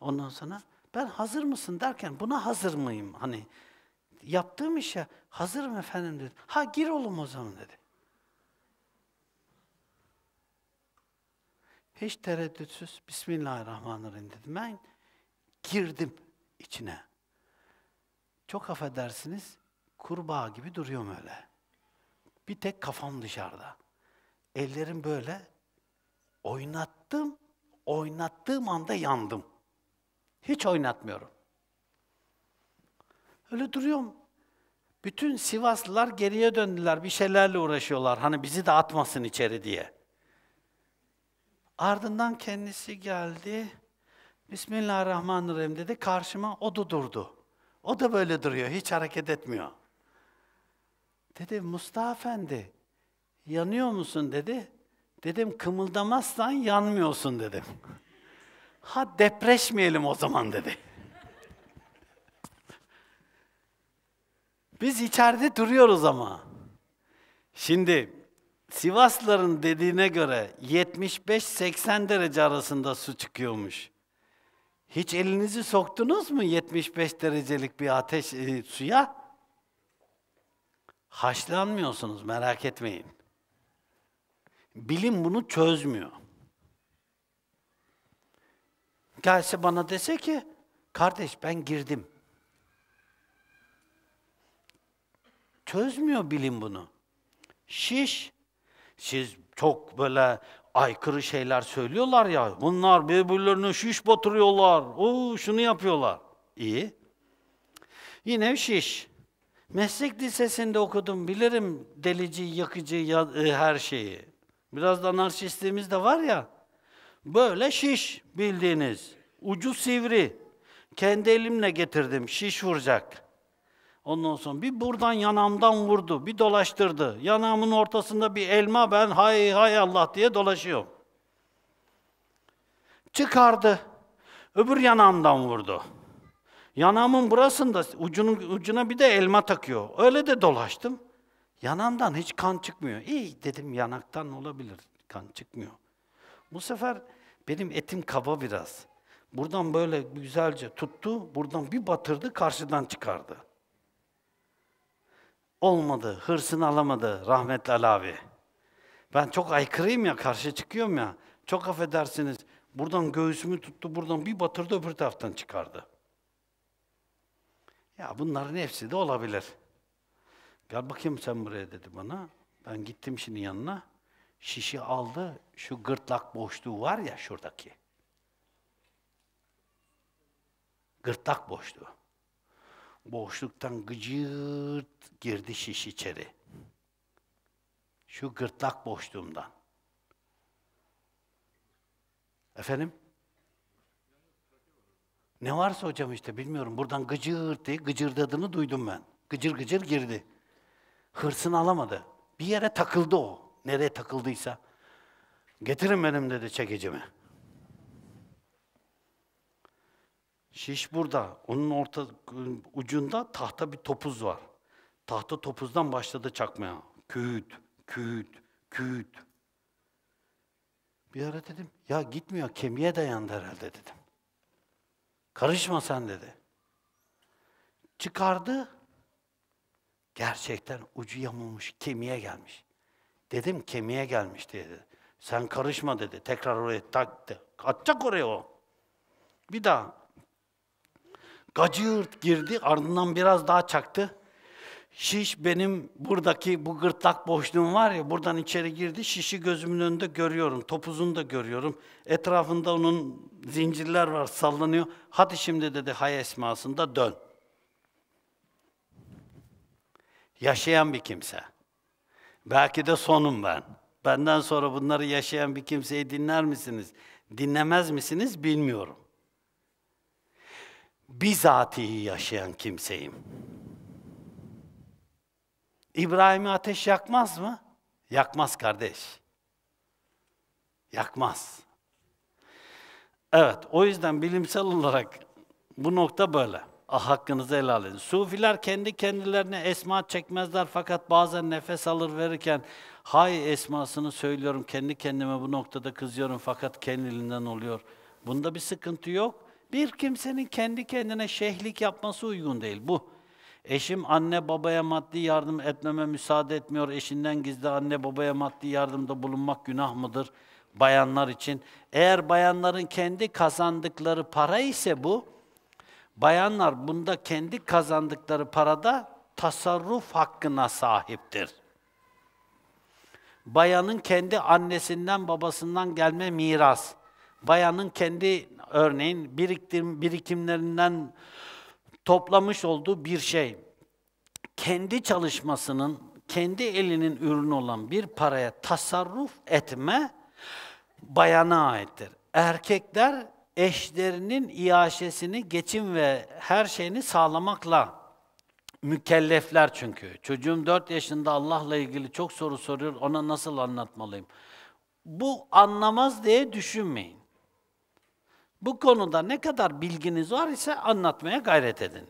Ondan sonra ben hazır mısın derken buna hazır mıyım? Hani yaptığım işe hazırım efendim dedim. Ha gir oğlum o zaman dedi. Hiç tereddütsüz Bismillahirrahmanirrahim dedim. Ben girdim içine. Çok affedersiniz kurbağa gibi duruyorum öyle. Bir tek kafam dışarıda. Ellerim böyle oynattım, oynattığım anda yandım. Hiç oynatmıyorum. Öyle duruyorum. Bütün Sivaslılar geriye döndüler, bir şeylerle uğraşıyorlar. Hani bizi de atmasın içeri diye. Ardından kendisi geldi. Bismillahirrahmanirrahim dedi. Karşıma o da durdu. O da böyle duruyor, hiç hareket etmiyor. Dedi, Mustafa Efendi, yanıyor musun dedi. Dedim, kımıldamazsan yanmıyorsun dedim. Ha depreşmeyelim o zaman dedi. Biz içeride duruyoruz ama. Şimdi Sivasların dediğine göre 75-80 derece arasında su çıkıyormuş. Hiç elinizi soktunuz mu 75 derecelik bir ateş e, suya? Haşlanmıyorsunuz merak etmeyin. Bilim bunu çözmüyor gelse bana dese ki, kardeş ben girdim. Çözmüyor bilim bunu. Şiş, siz çok böyle aykırı şeyler söylüyorlar ya, bunlar birbirlerine şiş batırıyorlar, o şunu yapıyorlar. İyi. Yine şiş. Meslek lisesinde okudum, bilirim delici, yakıcı, e, her şeyi. Biraz da anarşistliğimiz de var ya. Böyle şiş bildiğiniz. Ucu sivri. Kendi elimle getirdim. Şiş vuracak. Ondan sonra bir buradan yanamdan vurdu, bir dolaştırdı. Yanağımın ortasında bir elma ben hay hay Allah diye dolaşıyorum. Çıkardı. Öbür yanağımdan vurdu. Yanağımın burasında ucunun, ucuna bir de elma takıyor. Öyle de dolaştım. Yanağımdan hiç kan çıkmıyor. İyi dedim yanaktan olabilir kan çıkmıyor. Bu sefer benim etim kaba biraz. Buradan böyle güzelce tuttu, buradan bir batırdı, karşıdan çıkardı. Olmadı, hırsını alamadı rahmetli Alavi. Ben çok aykırıyım ya, karşı çıkıyorum ya. Çok affedersiniz, buradan göğsümü tuttu, buradan bir batırdı, öbür taraftan çıkardı. Ya bunların hepsi de olabilir. Gel bakayım sen buraya dedi bana. Ben gittim şimdi yanına şişi aldı, şu gırtlak boşluğu var ya şuradaki. Gırtlak boşluğu. Boşluktan gıcırt girdi şiş içeri. Şu gırtlak boşluğumdan. Efendim? Ne varsa hocam işte bilmiyorum. Buradan gıcırt diye gıcırdadığını duydum ben. Gıcır gıcır girdi. Hırsını alamadı. Bir yere takıldı o. Nereye takıldıysa. Getirin benim dedi çekicimi. Şiş burada. Onun orta ucunda tahta bir topuz var. Tahta topuzdan başladı çakmaya. Küt, küt, küt. Bir ara dedim, ya gitmiyor, kemiğe dayandı herhalde dedim. Karışma sen dedi. Çıkardı, gerçekten ucu yamulmuş, kemiğe gelmiş. Dedim kemiğe gelmiş dedi. Sen karışma dedi. Tekrar oraya taktı. Atacak oraya o. Bir daha. Gacırt girdi. Ardından biraz daha çaktı. Şiş benim buradaki bu gırtlak boşluğum var ya buradan içeri girdi. Şişi gözümün önünde görüyorum. Topuzunu da görüyorum. Etrafında onun zincirler var sallanıyor. Hadi şimdi dedi hay esmasında dön. Yaşayan bir kimse. Belki de sonum ben. Benden sonra bunları yaşayan bir kimseyi dinler misiniz? Dinlemez misiniz bilmiyorum. Bizatihi yaşayan kimseyim. İbrahim'i ateş yakmaz mı? Yakmaz kardeş. Yakmaz. Evet, o yüzden bilimsel olarak bu nokta böyle. Ah, hakkınızı helal edin. Sufiler kendi kendilerine esma çekmezler fakat bazen nefes alır verirken hay esmasını söylüyorum kendi kendime bu noktada kızıyorum fakat kendiliğinden oluyor. Bunda bir sıkıntı yok. Bir kimsenin kendi kendine şeyhlik yapması uygun değil bu. Eşim anne babaya maddi yardım etmeme müsaade etmiyor. Eşinden gizli anne babaya maddi yardımda bulunmak günah mıdır bayanlar için? Eğer bayanların kendi kazandıkları para ise bu, Bayanlar bunda kendi kazandıkları parada tasarruf hakkına sahiptir. Bayanın kendi annesinden babasından gelme miras. Bayanın kendi örneğin biriktim, birikimlerinden toplamış olduğu bir şey. Kendi çalışmasının, kendi elinin ürünü olan bir paraya tasarruf etme bayana aittir. Erkekler eşlerinin iaşesini, geçim ve her şeyini sağlamakla mükellefler çünkü. Çocuğum 4 yaşında Allah'la ilgili çok soru soruyor, ona nasıl anlatmalıyım? Bu anlamaz diye düşünmeyin. Bu konuda ne kadar bilginiz var ise anlatmaya gayret edin.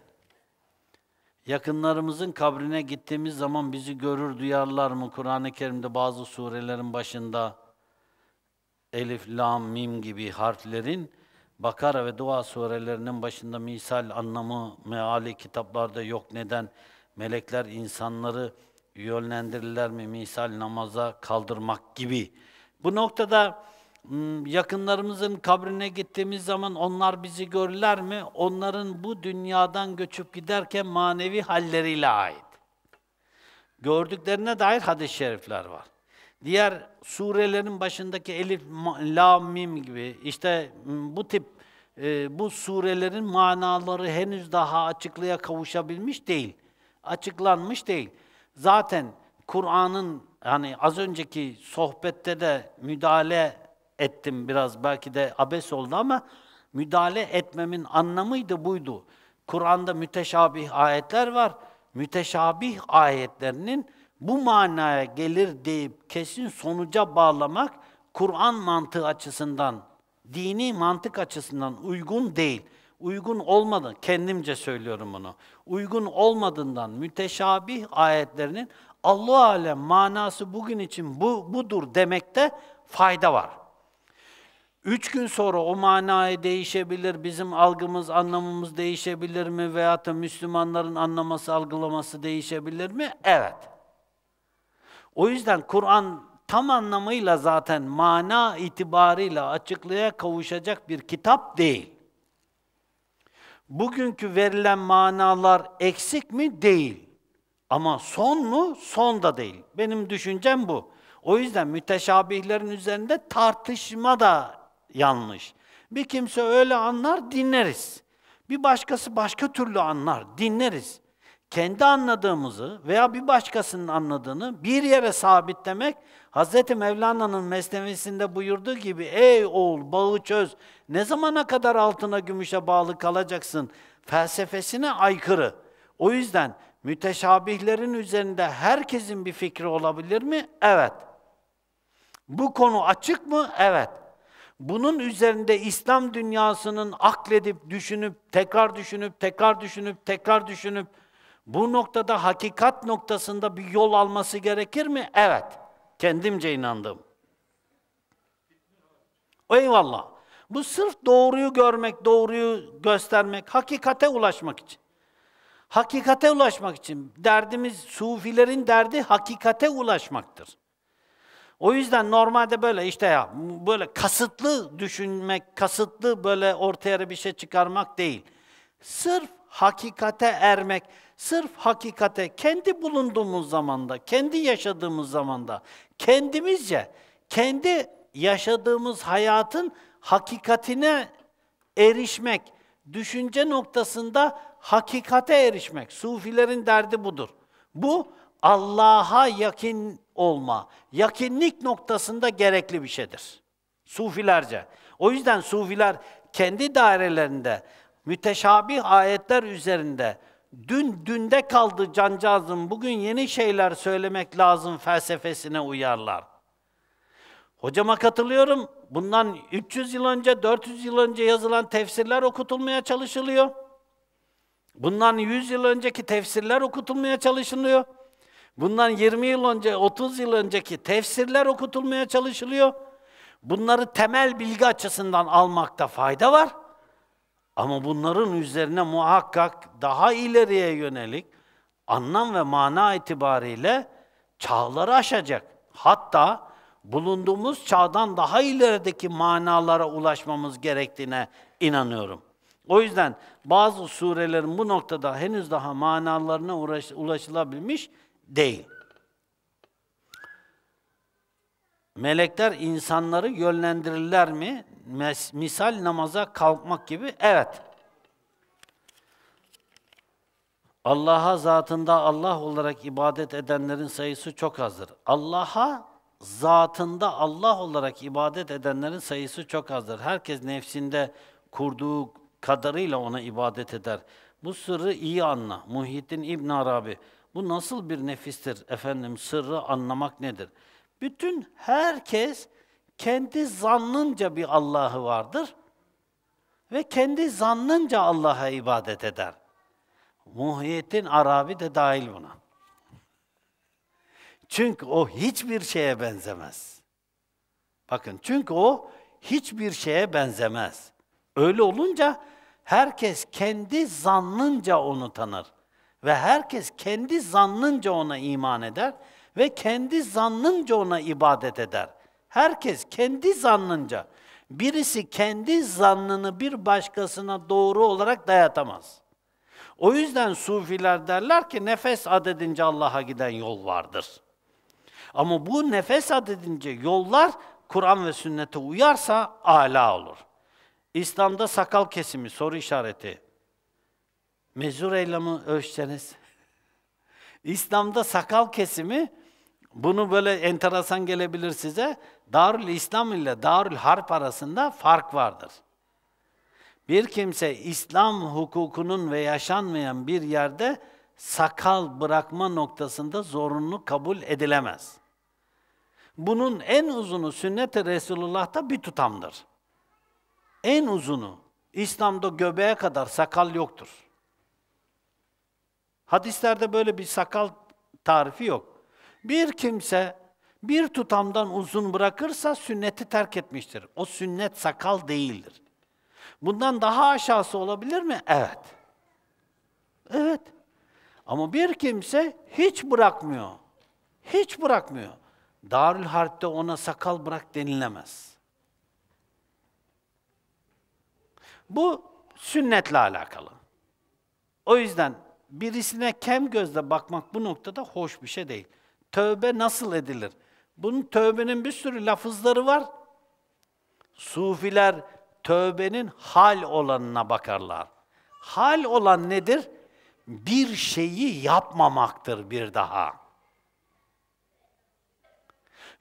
Yakınlarımızın kabrine gittiğimiz zaman bizi görür duyarlar mı? Kur'an-ı Kerim'de bazı surelerin başında elif, lam, mim gibi harflerin Bakara ve Dua surelerinin başında misal anlamı meali kitaplarda yok. Neden? Melekler insanları yönlendirirler mi misal namaza kaldırmak gibi. Bu noktada yakınlarımızın kabrine gittiğimiz zaman onlar bizi görürler mi? Onların bu dünyadan göçüp giderken manevi halleriyle ait. Gördüklerine dair hadis-i şerifler var diğer surelerin başındaki elif, la, mim gibi işte bu tip e, bu surelerin manaları henüz daha açıklığa kavuşabilmiş değil. Açıklanmış değil. Zaten Kur'an'ın hani az önceki sohbette de müdahale ettim biraz belki de abes oldu ama müdahale etmemin anlamıydı buydu. Kur'an'da müteşabih ayetler var. Müteşabih ayetlerinin bu manaya gelir deyip kesin sonuca bağlamak Kur'an mantığı açısından, dini mantık açısından uygun değil. Uygun olmadı. kendimce söylüyorum bunu, uygun olmadığından müteşabih ayetlerinin Allah alem manası bugün için bu budur demekte fayda var. Üç gün sonra o manaya değişebilir, bizim algımız, anlamımız değişebilir mi veyahut da Müslümanların anlaması, algılaması değişebilir mi? Evet. O yüzden Kur'an tam anlamıyla zaten mana itibarıyla açıklığa kavuşacak bir kitap değil. Bugünkü verilen manalar eksik mi? Değil. Ama son mu? Son da değil. Benim düşüncem bu. O yüzden müteşabihlerin üzerinde tartışma da yanlış. Bir kimse öyle anlar dinleriz. Bir başkası başka türlü anlar dinleriz kendi anladığımızı veya bir başkasının anladığını bir yere sabitlemek, Hz. Mevlana'nın mesnevisinde buyurduğu gibi, ey oğul bağı çöz, ne zamana kadar altına gümüşe bağlı kalacaksın felsefesine aykırı. O yüzden müteşabihlerin üzerinde herkesin bir fikri olabilir mi? Evet. Bu konu açık mı? Evet. Bunun üzerinde İslam dünyasının akledip, düşünüp, tekrar düşünüp, tekrar düşünüp, tekrar düşünüp, bu noktada hakikat noktasında bir yol alması gerekir mi? Evet. Kendimce inandım. Eyvallah. Bu sırf doğruyu görmek, doğruyu göstermek, hakikate ulaşmak için. Hakikate ulaşmak için derdimiz, sufilerin derdi hakikate ulaşmaktır. O yüzden normalde böyle işte ya böyle kasıtlı düşünmek, kasıtlı böyle ortaya bir şey çıkarmak değil. Sırf hakikate ermek sırf hakikate kendi bulunduğumuz zamanda, kendi yaşadığımız zamanda, kendimizce, kendi yaşadığımız hayatın hakikatine erişmek, düşünce noktasında hakikate erişmek. Sufilerin derdi budur. Bu Allah'a yakın olma, yakınlık noktasında gerekli bir şeydir. Sufilerce. O yüzden sufiler kendi dairelerinde müteşabih ayetler üzerinde dün dünde kaldı cancağızım, bugün yeni şeyler söylemek lazım felsefesine uyarlar. Hocama katılıyorum, bundan 300 yıl önce, 400 yıl önce yazılan tefsirler okutulmaya çalışılıyor. Bundan 100 yıl önceki tefsirler okutulmaya çalışılıyor. Bundan 20 yıl önce, 30 yıl önceki tefsirler okutulmaya çalışılıyor. Bunları temel bilgi açısından almakta fayda var. Ama bunların üzerine muhakkak daha ileriye yönelik anlam ve mana itibariyle çağları aşacak. Hatta bulunduğumuz çağdan daha ilerideki manalara ulaşmamız gerektiğine inanıyorum. O yüzden bazı surelerin bu noktada henüz daha manalarına uğraş, ulaşılabilmiş değil. Melekler insanları yönlendirirler mi? mes, misal namaza kalkmak gibi evet. Allah'a zatında Allah olarak ibadet edenlerin sayısı çok azdır. Allah'a zatında Allah olarak ibadet edenlerin sayısı çok azdır. Herkes nefsinde kurduğu kadarıyla ona ibadet eder. Bu sırrı iyi anla. Muhyiddin İbn Arabi. Bu nasıl bir nefistir efendim? Sırrı anlamak nedir? Bütün herkes kendi zannınca bir Allah'ı vardır ve kendi zannınca Allah'a ibadet eder. Muhyiddin Arabi de dahil buna. Çünkü o hiçbir şeye benzemez. Bakın çünkü o hiçbir şeye benzemez. Öyle olunca herkes kendi zannınca onu tanır ve herkes kendi zannınca ona iman eder ve kendi zannınca ona ibadet eder. Herkes kendi zannınca. Birisi kendi zannını bir başkasına doğru olarak dayatamaz. O yüzden sufiler derler ki nefes adedince Allah'a giden yol vardır. Ama bu nefes adedince yollar Kur'an ve sünnete uyarsa âlâ olur. İslam'da sakal kesimi soru işareti. mezur mi ölçseniz? İslam'da sakal kesimi, bunu böyle enteresan gelebilir size, Darül İslam ile Darül Harp arasında fark vardır. Bir kimse İslam hukukunun ve yaşanmayan bir yerde sakal bırakma noktasında zorunlu kabul edilemez. Bunun en uzunu sünnet-i Resulullah'ta bir tutamdır. En uzunu İslam'da göbeğe kadar sakal yoktur. Hadislerde böyle bir sakal tarifi yok. Bir kimse bir tutamdan uzun bırakırsa sünneti terk etmiştir. O sünnet sakal değildir. Bundan daha aşağısı olabilir mi? Evet. Evet. Ama bir kimse hiç bırakmıyor. Hiç bırakmıyor. Darül Harp'te ona sakal bırak denilemez. Bu sünnetle alakalı. O yüzden birisine kem gözle bakmak bu noktada hoş bir şey değil. Tövbe nasıl edilir? Bunun tövbenin bir sürü lafızları var. Sufiler tövbenin hal olanına bakarlar. Hal olan nedir? Bir şeyi yapmamaktır bir daha.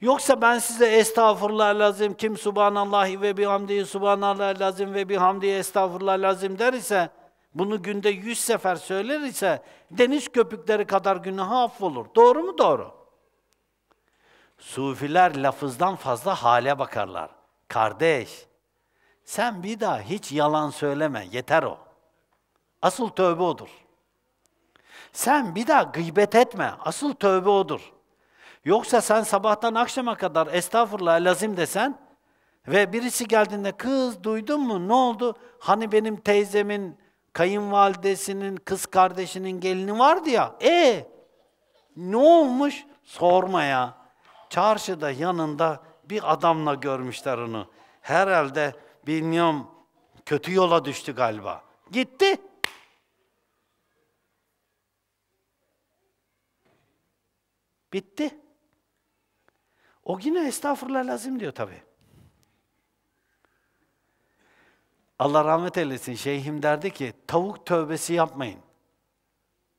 Yoksa ben size estağfurullah lazım, kim subhanallahi ve bihamdihi subhanallah lazım ve bihamdihi estağfurullah lazım der ise, bunu günde yüz sefer söyler ise, deniz köpükleri kadar günahı affolur. Doğru mu? Doğru. Sufiler lafızdan fazla hale bakarlar. Kardeş, sen bir daha hiç yalan söyleme, yeter o. Asıl tövbe odur. Sen bir daha gıybet etme, asıl tövbe odur. Yoksa sen sabahtan akşama kadar estağfurullah lazim desen ve birisi geldiğinde kız duydun mu ne oldu? Hani benim teyzemin kayınvalidesinin kız kardeşinin gelini vardı ya. E ne olmuş? Sorma ya çarşıda yanında bir adamla görmüşler onu. Herhalde bilmiyorum kötü yola düştü galiba. Gitti. Bitti. O yine estağfurullah lazım diyor tabi. Allah rahmet eylesin şeyhim derdi ki tavuk tövbesi yapmayın.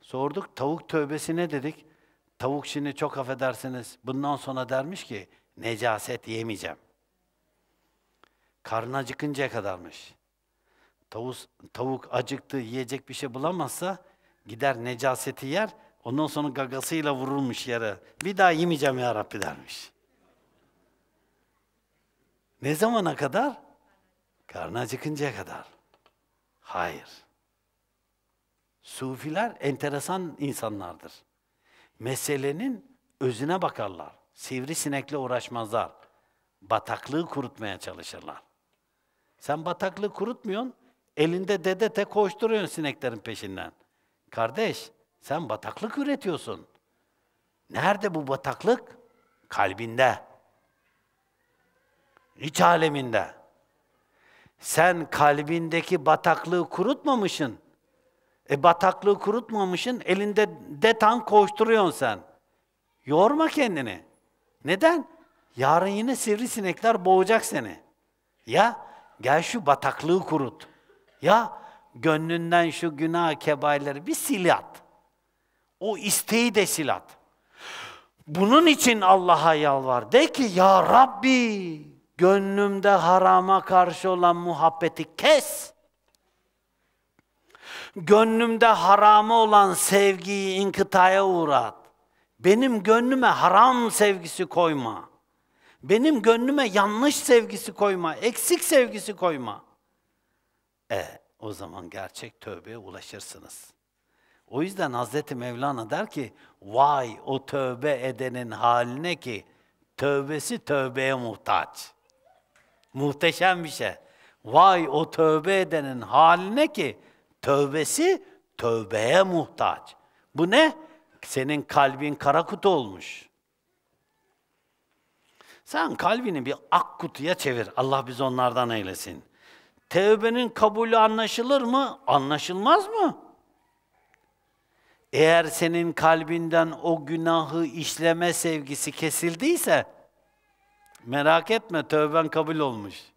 Sorduk tavuk tövbesi ne dedik? Tavuk şimdi çok affedersiniz. Bundan sonra dermiş ki necaset yemeyeceğim. Karnı acıkıncaya kadarmış. Tavuk, tavuk acıktı, yiyecek bir şey bulamazsa gider necaseti yer, ondan sonra gagasıyla vurulmuş yere. Bir daha yemeyeceğim ya Rabbi dermiş. Ne zamana kadar? Karnı acıkıncaya kadar. Hayır. Sufiler enteresan insanlardır. Meselenin özüne bakarlar. Sivri sinekle uğraşmazlar. Bataklığı kurutmaya çalışırlar. Sen bataklığı kurutmuyorsun, elinde dedete koşturuyorsun sineklerin peşinden. Kardeş, sen bataklık üretiyorsun. Nerede bu bataklık? Kalbinde. İç aleminde. Sen kalbindeki bataklığı kurutmamışsın. E bataklığı kurutmamışın, elinde detan koşturuyorsun sen. Yorma kendini. Neden? Yarın yine sivrisinekler boğacak seni. Ya gel şu bataklığı kurut. Ya gönlünden şu günah kebairleri bir silat. O isteği de silat. Bunun için Allah'a yalvar. De ki ya Rabbi gönlümde harama karşı olan muhabbeti kes. Gönlümde haramı olan sevgiyi inkıtaya uğrat. Benim gönlüme haram sevgisi koyma. Benim gönlüme yanlış sevgisi koyma, eksik sevgisi koyma. E o zaman gerçek tövbeye ulaşırsınız. O yüzden Hazreti Mevlana der ki, vay o tövbe edenin haline ki tövbesi tövbeye muhtaç. Muhteşem bir şey. Vay o tövbe edenin haline ki Tövbesi tövbeye muhtaç. Bu ne? Senin kalbin kara kutu olmuş. Sen kalbini bir ak kutuya çevir. Allah biz onlardan eylesin. Tevbenin kabulü anlaşılır mı? Anlaşılmaz mı? Eğer senin kalbinden o günahı işleme sevgisi kesildiyse merak etme tövben kabul olmuş.''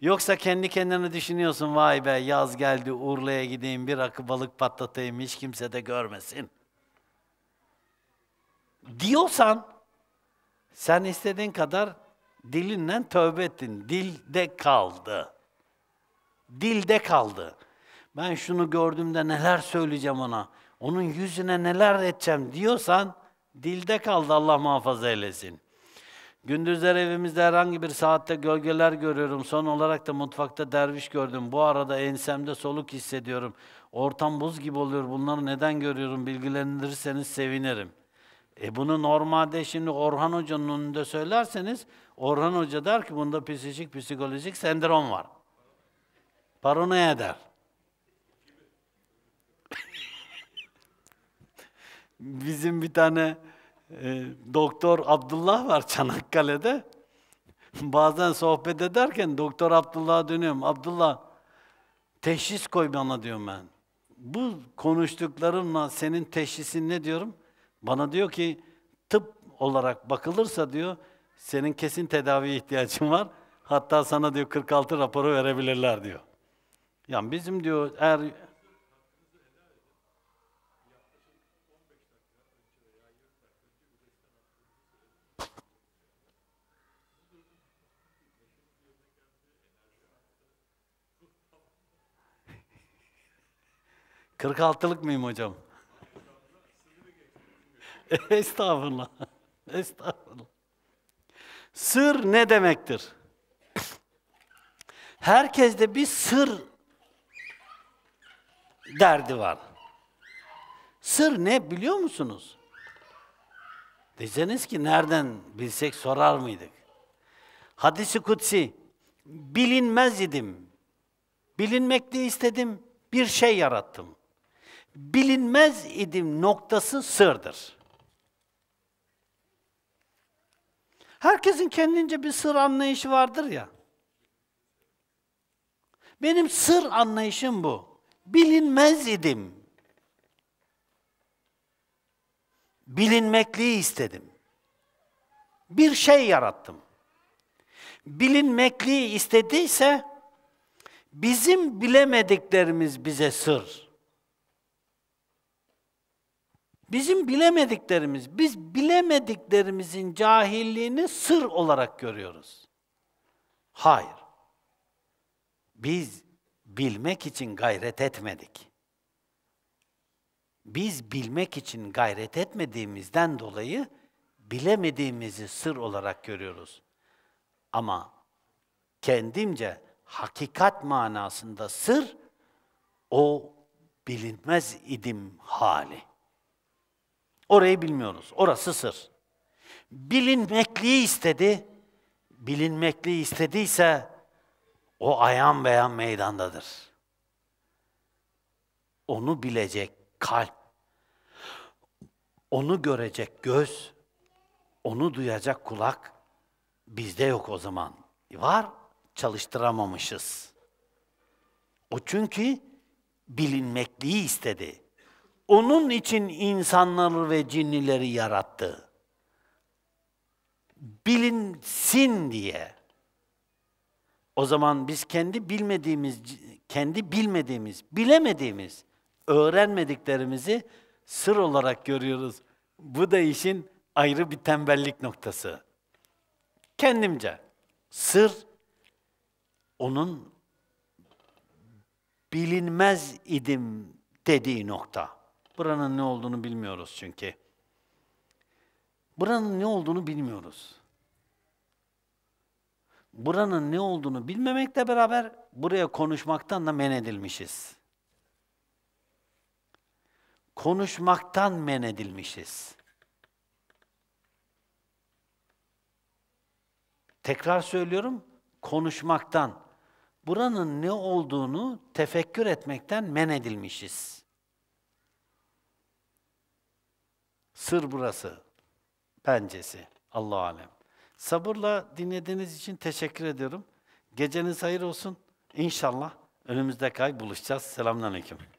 Yoksa kendi kendine düşünüyorsun vay be yaz geldi Urla'ya gideyim bir akı balık patlatayım hiç kimse de görmesin. Diyorsan sen istediğin kadar dilinden tövbe ettin. Dilde kaldı. Dilde kaldı. Ben şunu gördüğümde neler söyleyeceğim ona. Onun yüzüne neler edeceğim diyorsan dilde kaldı Allah muhafaza eylesin. Gündüzler evimizde herhangi bir saatte gölgeler görüyorum. Son olarak da mutfakta derviş gördüm. Bu arada ensemde soluk hissediyorum. Ortam buz gibi oluyor. Bunları neden görüyorum bilgilendirirseniz sevinirim. E bunu normalde şimdi Orhan Hoca'nın önünde söylerseniz Orhan Hoca der ki bunda psikolojik psikolojik sendrom var. Paranoya der. *laughs* Bizim bir tane ee, doktor Abdullah var Çanakkale'de. *laughs* Bazen sohbet ederken Doktor Abdullah'a dönüyorum. Abdullah teşhis koy bana diyorum ben. Bu konuştuklarımla senin teşhisin ne diyorum? Bana diyor ki tıp olarak bakılırsa diyor senin kesin tedaviye ihtiyacın var. Hatta sana diyor 46 raporu verebilirler diyor. Yani bizim diyor er 46'lık mıyım hocam? *laughs* Estağfurullah. Estağfurullah. Sır ne demektir? Herkeste bir sır derdi var. Sır ne biliyor musunuz? Diyeceğiniz ki nereden bilsek sorar mıydık? Hadisi kutsi, bilinmez idim. de istedim, bir şey yarattım bilinmez idim noktası sırdır. Herkesin kendince bir sır anlayışı vardır ya. Benim sır anlayışım bu. Bilinmez idim. Bilinmekliği istedim. Bir şey yarattım. Bilinmekliği istediyse bizim bilemediklerimiz bize sır. Bizim bilemediklerimiz, biz bilemediklerimizin cahilliğini sır olarak görüyoruz. Hayır. Biz bilmek için gayret etmedik. Biz bilmek için gayret etmediğimizden dolayı bilemediğimizi sır olarak görüyoruz. Ama kendimce hakikat manasında sır o bilinmez idim hali. Orayı bilmiyoruz. Orası sır. Bilinmekliği istedi. Bilinmekliği istediyse o ayan beyan meydandadır. Onu bilecek kalp, onu görecek göz, onu duyacak kulak bizde yok o zaman. Var, çalıştıramamışız. O çünkü bilinmekliği istedi onun için insanları ve cinnileri yarattı. Bilinsin diye. O zaman biz kendi bilmediğimiz, kendi bilmediğimiz, bilemediğimiz, öğrenmediklerimizi sır olarak görüyoruz. Bu da işin ayrı bir tembellik noktası. Kendimce sır onun bilinmez idim dediği nokta. Buranın ne olduğunu bilmiyoruz çünkü. Buranın ne olduğunu bilmiyoruz. Buranın ne olduğunu bilmemekle beraber buraya konuşmaktan da men edilmişiz. Konuşmaktan men edilmişiz. Tekrar söylüyorum, konuşmaktan, buranın ne olduğunu tefekkür etmekten men edilmişiz. Sır burası. bencesi Allah alem. Sabırla dinlediğiniz için teşekkür ediyorum. Geceniz hayır olsun. İnşallah önümüzdeki ay buluşacağız. Selamünaleyküm.